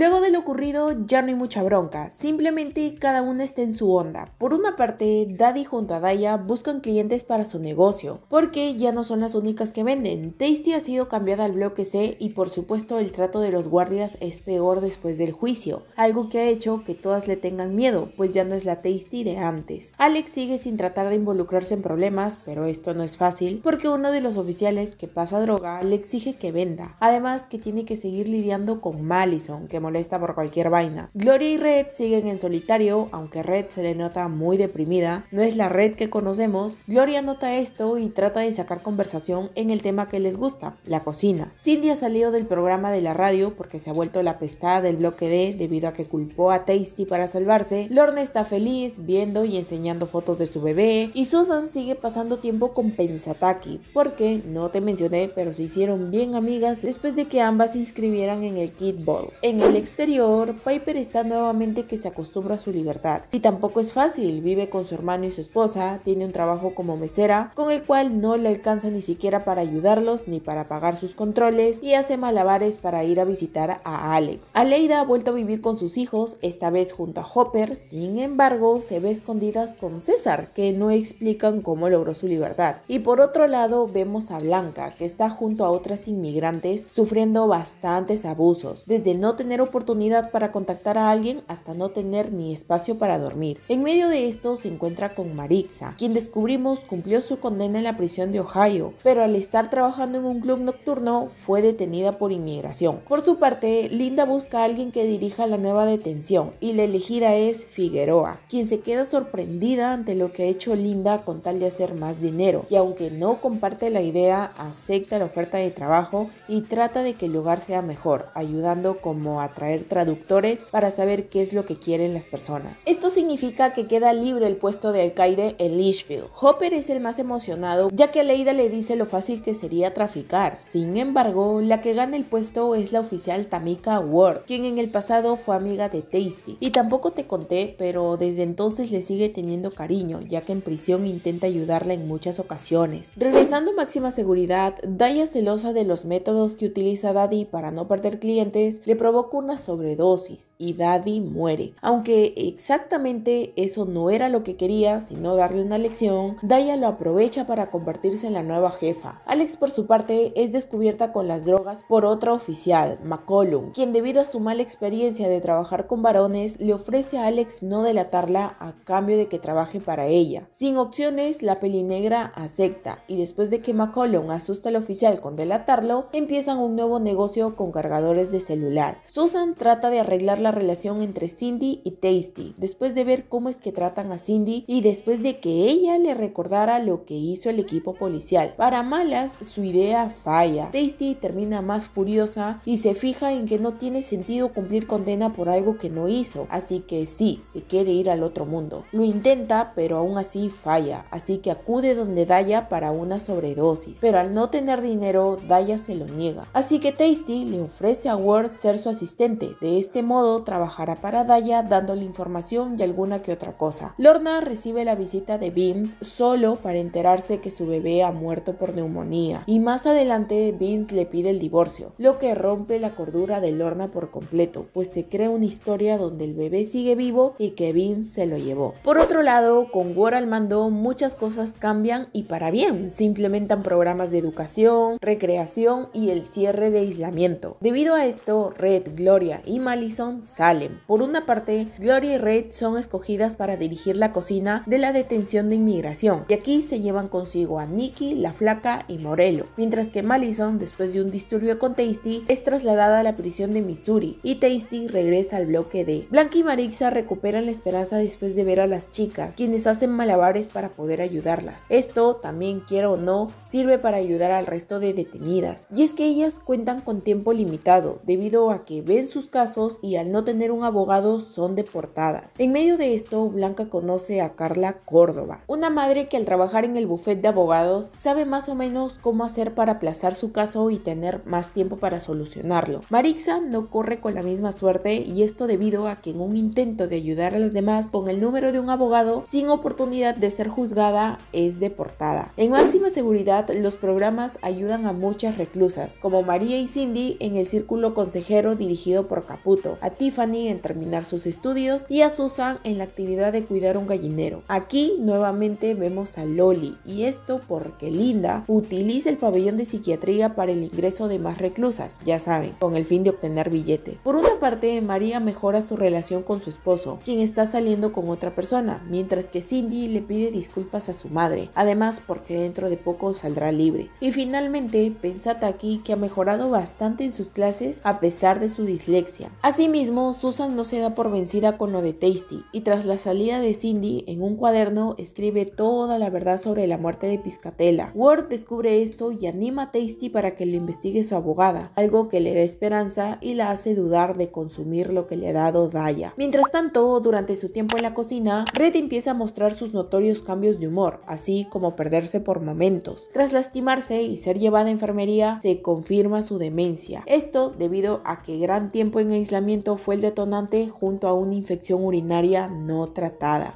Luego de lo ocurrido ya no hay mucha bronca, simplemente cada uno está en su onda. Por una parte, Daddy junto a Daya buscan clientes para su negocio, porque ya no son las únicas que venden. Tasty ha sido cambiada al bloque C y por supuesto el trato de los guardias es peor después del juicio, algo que ha hecho que todas le tengan miedo, pues ya no es la Tasty de antes. Alex sigue sin tratar de involucrarse en problemas, pero esto no es fácil, porque uno de los oficiales que pasa droga le exige que venda, además que tiene que seguir lidiando con Malison, que molesta por cualquier vaina. Gloria y Red siguen en solitario, aunque Red se le nota muy deprimida, no es la Red que conocemos, Gloria nota esto y trata de sacar conversación en el tema que les gusta, la cocina. Cindy ha salido del programa de la radio porque se ha vuelto la pestada del bloque D debido a que culpó a Tasty para salvarse, Lorna está feliz viendo y enseñando fotos de su bebé y Susan sigue pasando tiempo con Pensataki porque, no te mencioné, pero se hicieron bien amigas después de que ambas se inscribieran en el Kid Ball. En el exterior, Piper está nuevamente que se acostumbra a su libertad. Y tampoco es fácil, vive con su hermano y su esposa, tiene un trabajo como mesera, con el cual no le alcanza ni siquiera para ayudarlos ni para pagar sus controles y hace malabares para ir a visitar a Alex. Aleida ha vuelto a vivir con sus hijos, esta vez junto a Hopper, sin embargo se ve escondidas con César, que no explican cómo logró su libertad. Y por otro lado vemos a Blanca, que está junto a otras inmigrantes sufriendo bastantes abusos, desde no tener oportunidad para contactar a alguien hasta no tener ni espacio para dormir. En medio de esto se encuentra con Marixa, quien descubrimos cumplió su condena en la prisión de Ohio, pero al estar trabajando en un club nocturno fue detenida por inmigración. Por su parte, Linda busca a alguien que dirija la nueva detención y la elegida es Figueroa, quien se queda sorprendida ante lo que ha hecho Linda con tal de hacer más dinero y aunque no comparte la idea, acepta la oferta de trabajo y trata de que el lugar sea mejor, ayudando como a traer traductores para saber qué es lo que quieren las personas. Esto significa que queda libre el puesto de alcaide en Leashville. Hopper es el más emocionado ya que Leida le dice lo fácil que sería traficar. Sin embargo, la que gana el puesto es la oficial Tamika Ward, quien en el pasado fue amiga de Tasty. Y tampoco te conté, pero desde entonces le sigue teniendo cariño, ya que en prisión intenta ayudarla en muchas ocasiones. Regresando a máxima seguridad, Daya celosa de los métodos que utiliza Daddy para no perder clientes, le provoca una sobredosis y Daddy muere. Aunque exactamente eso no era lo que quería, sino darle una lección, Daya lo aprovecha para convertirse en la nueva jefa. Alex por su parte es descubierta con las drogas por otra oficial, McCollum, quien debido a su mala experiencia de trabajar con varones le ofrece a Alex no delatarla a cambio de que trabaje para ella. Sin opciones, la pelinegra acepta y después de que McCollum asusta al oficial con delatarlo, empiezan un nuevo negocio con cargadores de celular. Sus trata de arreglar la relación entre Cindy y Tasty, después de ver cómo es que tratan a Cindy y después de que ella le recordara lo que hizo el equipo policial. Para malas, su idea falla. Tasty termina más furiosa y se fija en que no tiene sentido cumplir condena por algo que no hizo, así que sí, se quiere ir al otro mundo. Lo intenta, pero aún así falla, así que acude donde Daya para una sobredosis, pero al no tener dinero, Daya se lo niega. Así que Tasty le ofrece a Ward ser su asistente de este modo trabajará para Daya dándole información y alguna que otra cosa. Lorna recibe la visita de Vince solo para enterarse que su bebé ha muerto por neumonía y más adelante Vince le pide el divorcio, lo que rompe la cordura de Lorna por completo, pues se crea una historia donde el bebé sigue vivo y que Vince se lo llevó. Por otro lado, con War al mando muchas cosas cambian y para bien, se implementan programas de educación, recreación y el cierre de aislamiento. Debido a esto, Red, Globe, Gloria y Malison salen. Por una parte, Gloria y Red son escogidas para dirigir la cocina de la detención de inmigración y aquí se llevan consigo a Nikki, La Flaca y Morello, mientras que Malison, después de un disturbio con Tasty, es trasladada a la prisión de Missouri y Tasty regresa al bloque D. Blanca y Marixa recuperan la esperanza después de ver a las chicas, quienes hacen malabares para poder ayudarlas. Esto también, quiero o no, sirve para ayudar al resto de detenidas. Y es que ellas cuentan con tiempo limitado, debido a que sus casos y al no tener un abogado son deportadas. En medio de esto, Blanca conoce a Carla Córdoba, una madre que al trabajar en el bufete de abogados sabe más o menos cómo hacer para aplazar su caso y tener más tiempo para solucionarlo. Marixa no corre con la misma suerte y esto debido a que en un intento de ayudar a las demás con el número de un abogado sin oportunidad de ser juzgada es deportada. En máxima seguridad, los programas ayudan a muchas reclusas, como María y Cindy en el círculo consejero dirigido por Caputo, a Tiffany en terminar sus estudios y a Susan en la actividad de cuidar un gallinero. Aquí nuevamente vemos a Loli y esto porque Linda utiliza el pabellón de psiquiatría para el ingreso de más reclusas, ya saben, con el fin de obtener billete. Por una parte, María mejora su relación con su esposo, quien está saliendo con otra persona, mientras que Cindy le pide disculpas a su madre, además porque dentro de poco saldrá libre. Y finalmente, pensad aquí que ha mejorado bastante en sus clases a pesar de su dislexia. Asimismo, Susan no se da por vencida con lo de Tasty y tras la salida de Cindy, en un cuaderno escribe toda la verdad sobre la muerte de Piscatela. Ward descubre esto y anima a Tasty para que lo investigue su abogada, algo que le da esperanza y la hace dudar de consumir lo que le ha dado Daya. Mientras tanto, durante su tiempo en la cocina, Red empieza a mostrar sus notorios cambios de humor, así como perderse por momentos. Tras lastimarse y ser llevada a enfermería, se confirma su demencia. Esto debido a que gran tiempo en aislamiento fue el detonante junto a una infección urinaria no tratada.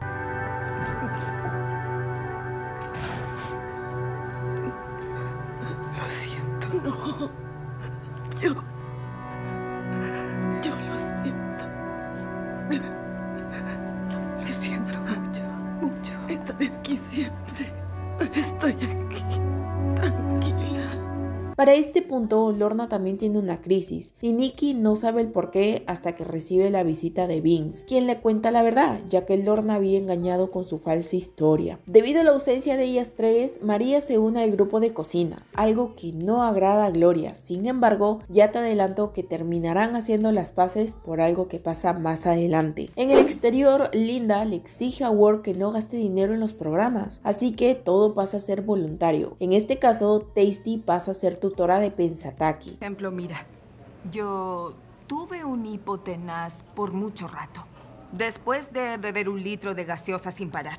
Lo siento. No. Yo. Para este punto, Lorna también tiene una crisis y Nikki no sabe el por qué hasta que recibe la visita de Vince, quien le cuenta la verdad, ya que Lorna había engañado con su falsa historia. Debido a la ausencia de ellas tres, María se une al grupo de cocina, algo que no agrada a Gloria. Sin embargo, ya te adelanto que terminarán haciendo las paces por algo que pasa más adelante. En el exterior, Linda le exige a Ward que no gaste dinero en los programas, así que todo pasa a ser voluntario. En este caso, Tasty pasa a ser tutora de Pensataki. Por ejemplo, mira, yo tuve un hipotenaz por mucho rato, después de beber un litro de gaseosa sin parar.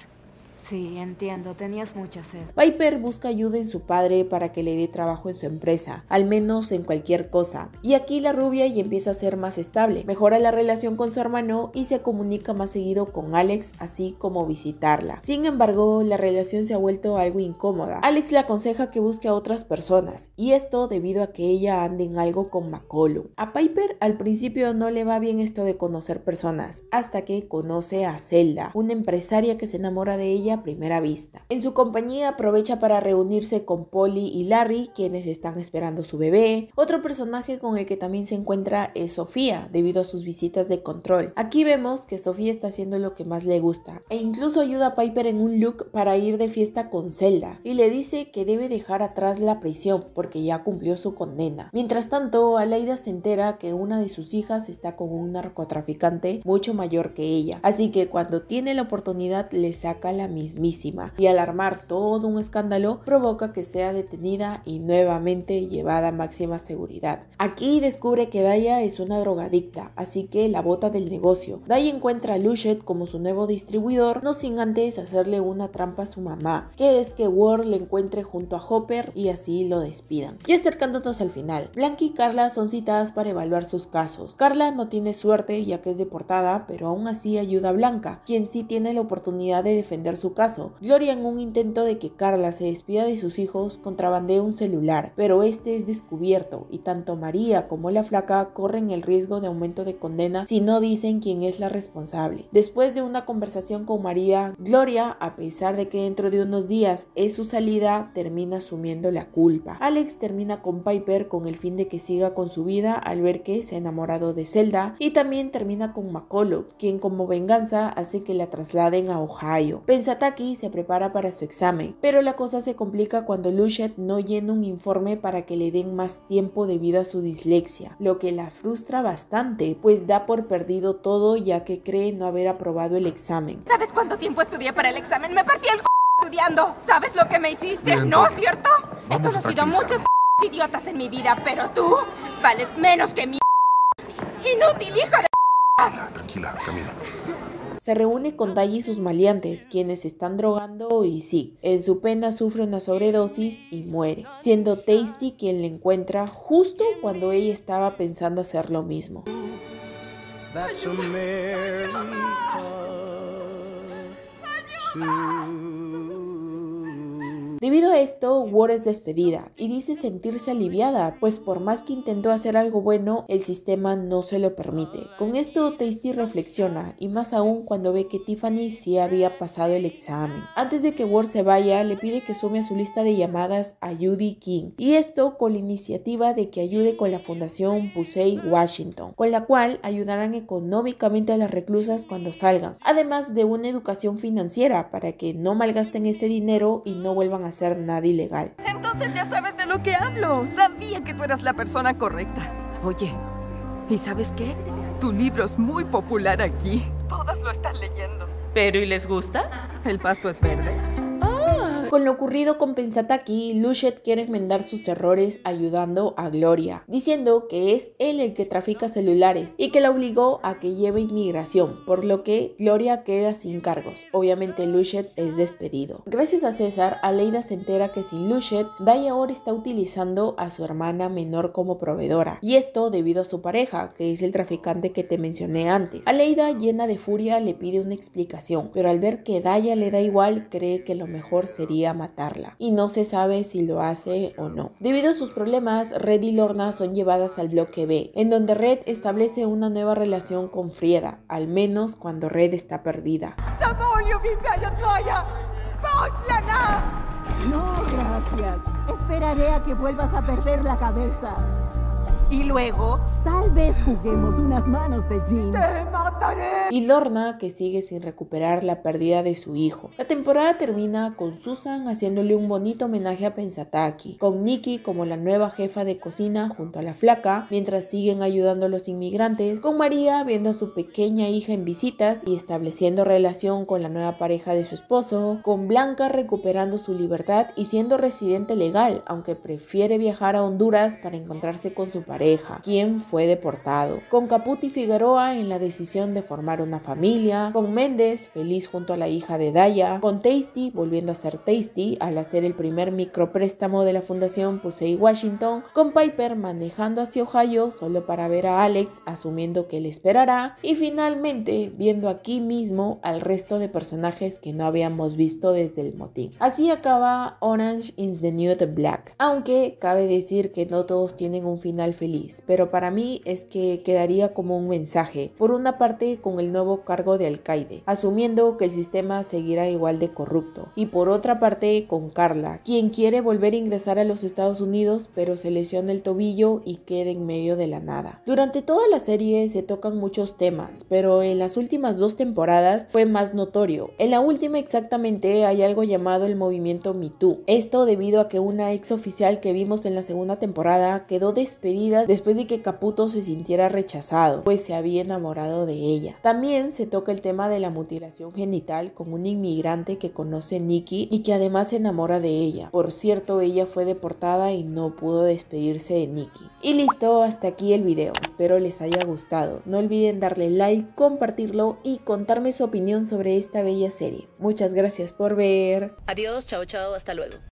Sí, entiendo, tenías mucha sed. Piper busca ayuda en su padre para que le dé trabajo en su empresa, al menos en cualquier cosa. Y aquí la rubia y empieza a ser más estable, mejora la relación con su hermano y se comunica más seguido con Alex, así como visitarla. Sin embargo, la relación se ha vuelto algo incómoda. Alex le aconseja que busque a otras personas, y esto debido a que ella ande en algo con McCollum. A Piper al principio no le va bien esto de conocer personas, hasta que conoce a Zelda, una empresaria que se enamora de ella primera vista. En su compañía aprovecha para reunirse con Polly y Larry, quienes están esperando su bebé. Otro personaje con el que también se encuentra es Sofía, debido a sus visitas de control. Aquí vemos que Sofía está haciendo lo que más le gusta, e incluso ayuda a Piper en un look para ir de fiesta con Zelda, y le dice que debe dejar atrás la prisión, porque ya cumplió su condena. Mientras tanto, Aleida se entera que una de sus hijas está con un narcotraficante mucho mayor que ella, así que cuando tiene la oportunidad le saca la y al armar todo un escándalo provoca que sea detenida y nuevamente llevada a máxima seguridad. Aquí descubre que Daya es una drogadicta, así que la bota del negocio. Daya encuentra a Luchet como su nuevo distribuidor, no sin antes hacerle una trampa a su mamá, que es que Ward le encuentre junto a Hopper y así lo despidan. Y acercándonos al final, Blanca y Carla son citadas para evaluar sus casos. Carla no tiene suerte ya que es deportada, pero aún así ayuda a Blanca, quien sí tiene la oportunidad de defender su caso. Gloria en un intento de que Carla se despida de sus hijos contrabandea un celular, pero este es descubierto y tanto María como la flaca corren el riesgo de aumento de condena si no dicen quién es la responsable. Después de una conversación con María, Gloria, a pesar de que dentro de unos días es su salida, termina asumiendo la culpa. Alex termina con Piper con el fin de que siga con su vida al ver que se ha enamorado de Zelda y también termina con macolo quien como venganza hace que la trasladen a Ohio. Taki se prepara para su examen, pero la cosa se complica cuando Lushet no llena un informe para que le den más tiempo debido a su dislexia, lo que la frustra bastante, pues da por perdido todo ya que cree no haber aprobado el examen. ¿Sabes cuánto tiempo estudié para el examen? Me partí el c estudiando. ¿Sabes lo que me hiciste? ¿No, cierto? He sido muchos idiotas en mi vida, pero tú vales menos que mi inútil hija de... Tranquila, tranquila, camina. Se reúne con Dali y sus maleantes, quienes están drogando y sí, en su pena sufre una sobredosis y muere, siendo Tasty quien le encuentra justo cuando ella estaba pensando hacer lo mismo. Debido a esto, Ward es despedida y dice sentirse aliviada, pues por más que intentó hacer algo bueno, el sistema no se lo permite. Con esto, Tasty reflexiona, y más aún cuando ve que Tiffany sí había pasado el examen. Antes de que Ward se vaya, le pide que sume a su lista de llamadas a Judy King, y esto con la iniciativa de que ayude con la Fundación Pusey Washington, con la cual ayudarán económicamente a las reclusas cuando salgan, además de una educación financiera para que no malgasten ese dinero y no vuelvan a ser nada ilegal. Entonces ya sabes de lo que hablo. Sabía que tú eras la persona correcta. Oye, ¿y sabes qué? Tu libro es muy popular aquí. Todas lo están leyendo. ¿Pero y les gusta? El pasto es verde. Con lo ocurrido con Pensataki, Luchet quiere enmendar sus errores ayudando a Gloria, diciendo que es él el que trafica celulares y que la obligó a que lleve inmigración, por lo que Gloria queda sin cargos. Obviamente Luchet es despedido. Gracias a César, Aleida se entera que sin Luchet, Daya ahora está utilizando a su hermana menor como proveedora, y esto debido a su pareja, que es el traficante que te mencioné antes. Aleida, llena de furia, le pide una explicación, pero al ver que Daya le da igual, cree que lo mejor sería a matarla, y no se sabe si lo hace o no. Debido a sus problemas, Red y Lorna son llevadas al bloque B, en donde Red establece una nueva relación con Frieda, al menos cuando Red está perdida. gracias. a que vuelvas a perder la cabeza. Y luego, tal vez juguemos unas manos de Jim. ¡Te mataré! Y Lorna, que sigue sin recuperar la pérdida de su hijo. La temporada termina con Susan haciéndole un bonito homenaje a Pensataki, con Nikki como la nueva jefa de cocina junto a la flaca, mientras siguen ayudando a los inmigrantes, con María viendo a su pequeña hija en visitas y estableciendo relación con la nueva pareja de su esposo, con Blanca recuperando su libertad y siendo residente legal, aunque prefiere viajar a Honduras para encontrarse con su pareja pareja, quién fue deportado, con Caputi Figueroa en la decisión de formar una familia, con Méndez feliz junto a la hija de Daya, con Tasty volviendo a ser Tasty al hacer el primer micropréstamo de la Fundación Pusey Washington, con Piper manejando hacia Ohio solo para ver a Alex asumiendo que le esperará y finalmente viendo aquí mismo al resto de personajes que no habíamos visto desde el motín. Así acaba Orange is the New Black, aunque cabe decir que no todos tienen un final feliz pero para mí es que quedaría como un mensaje, por una parte con el nuevo cargo de alcaide, asumiendo que el sistema seguirá igual de corrupto, y por otra parte con Carla, quien quiere volver a ingresar a los Estados Unidos pero se lesiona el tobillo y queda en medio de la nada. Durante toda la serie se tocan muchos temas, pero en las últimas dos temporadas fue más notorio. En la última exactamente hay algo llamado el movimiento MeToo. esto debido a que una ex oficial que vimos en la segunda temporada quedó despedida después de que Caputo se sintiera rechazado, pues se había enamorado de ella. También se toca el tema de la mutilación genital con un inmigrante que conoce Nikki y que además se enamora de ella. Por cierto, ella fue deportada y no pudo despedirse de Nikki. Y listo, hasta aquí el video. Espero les haya gustado. No olviden darle like, compartirlo y contarme su opinión sobre esta bella serie. Muchas gracias por ver. Adiós, chao, chao, hasta luego.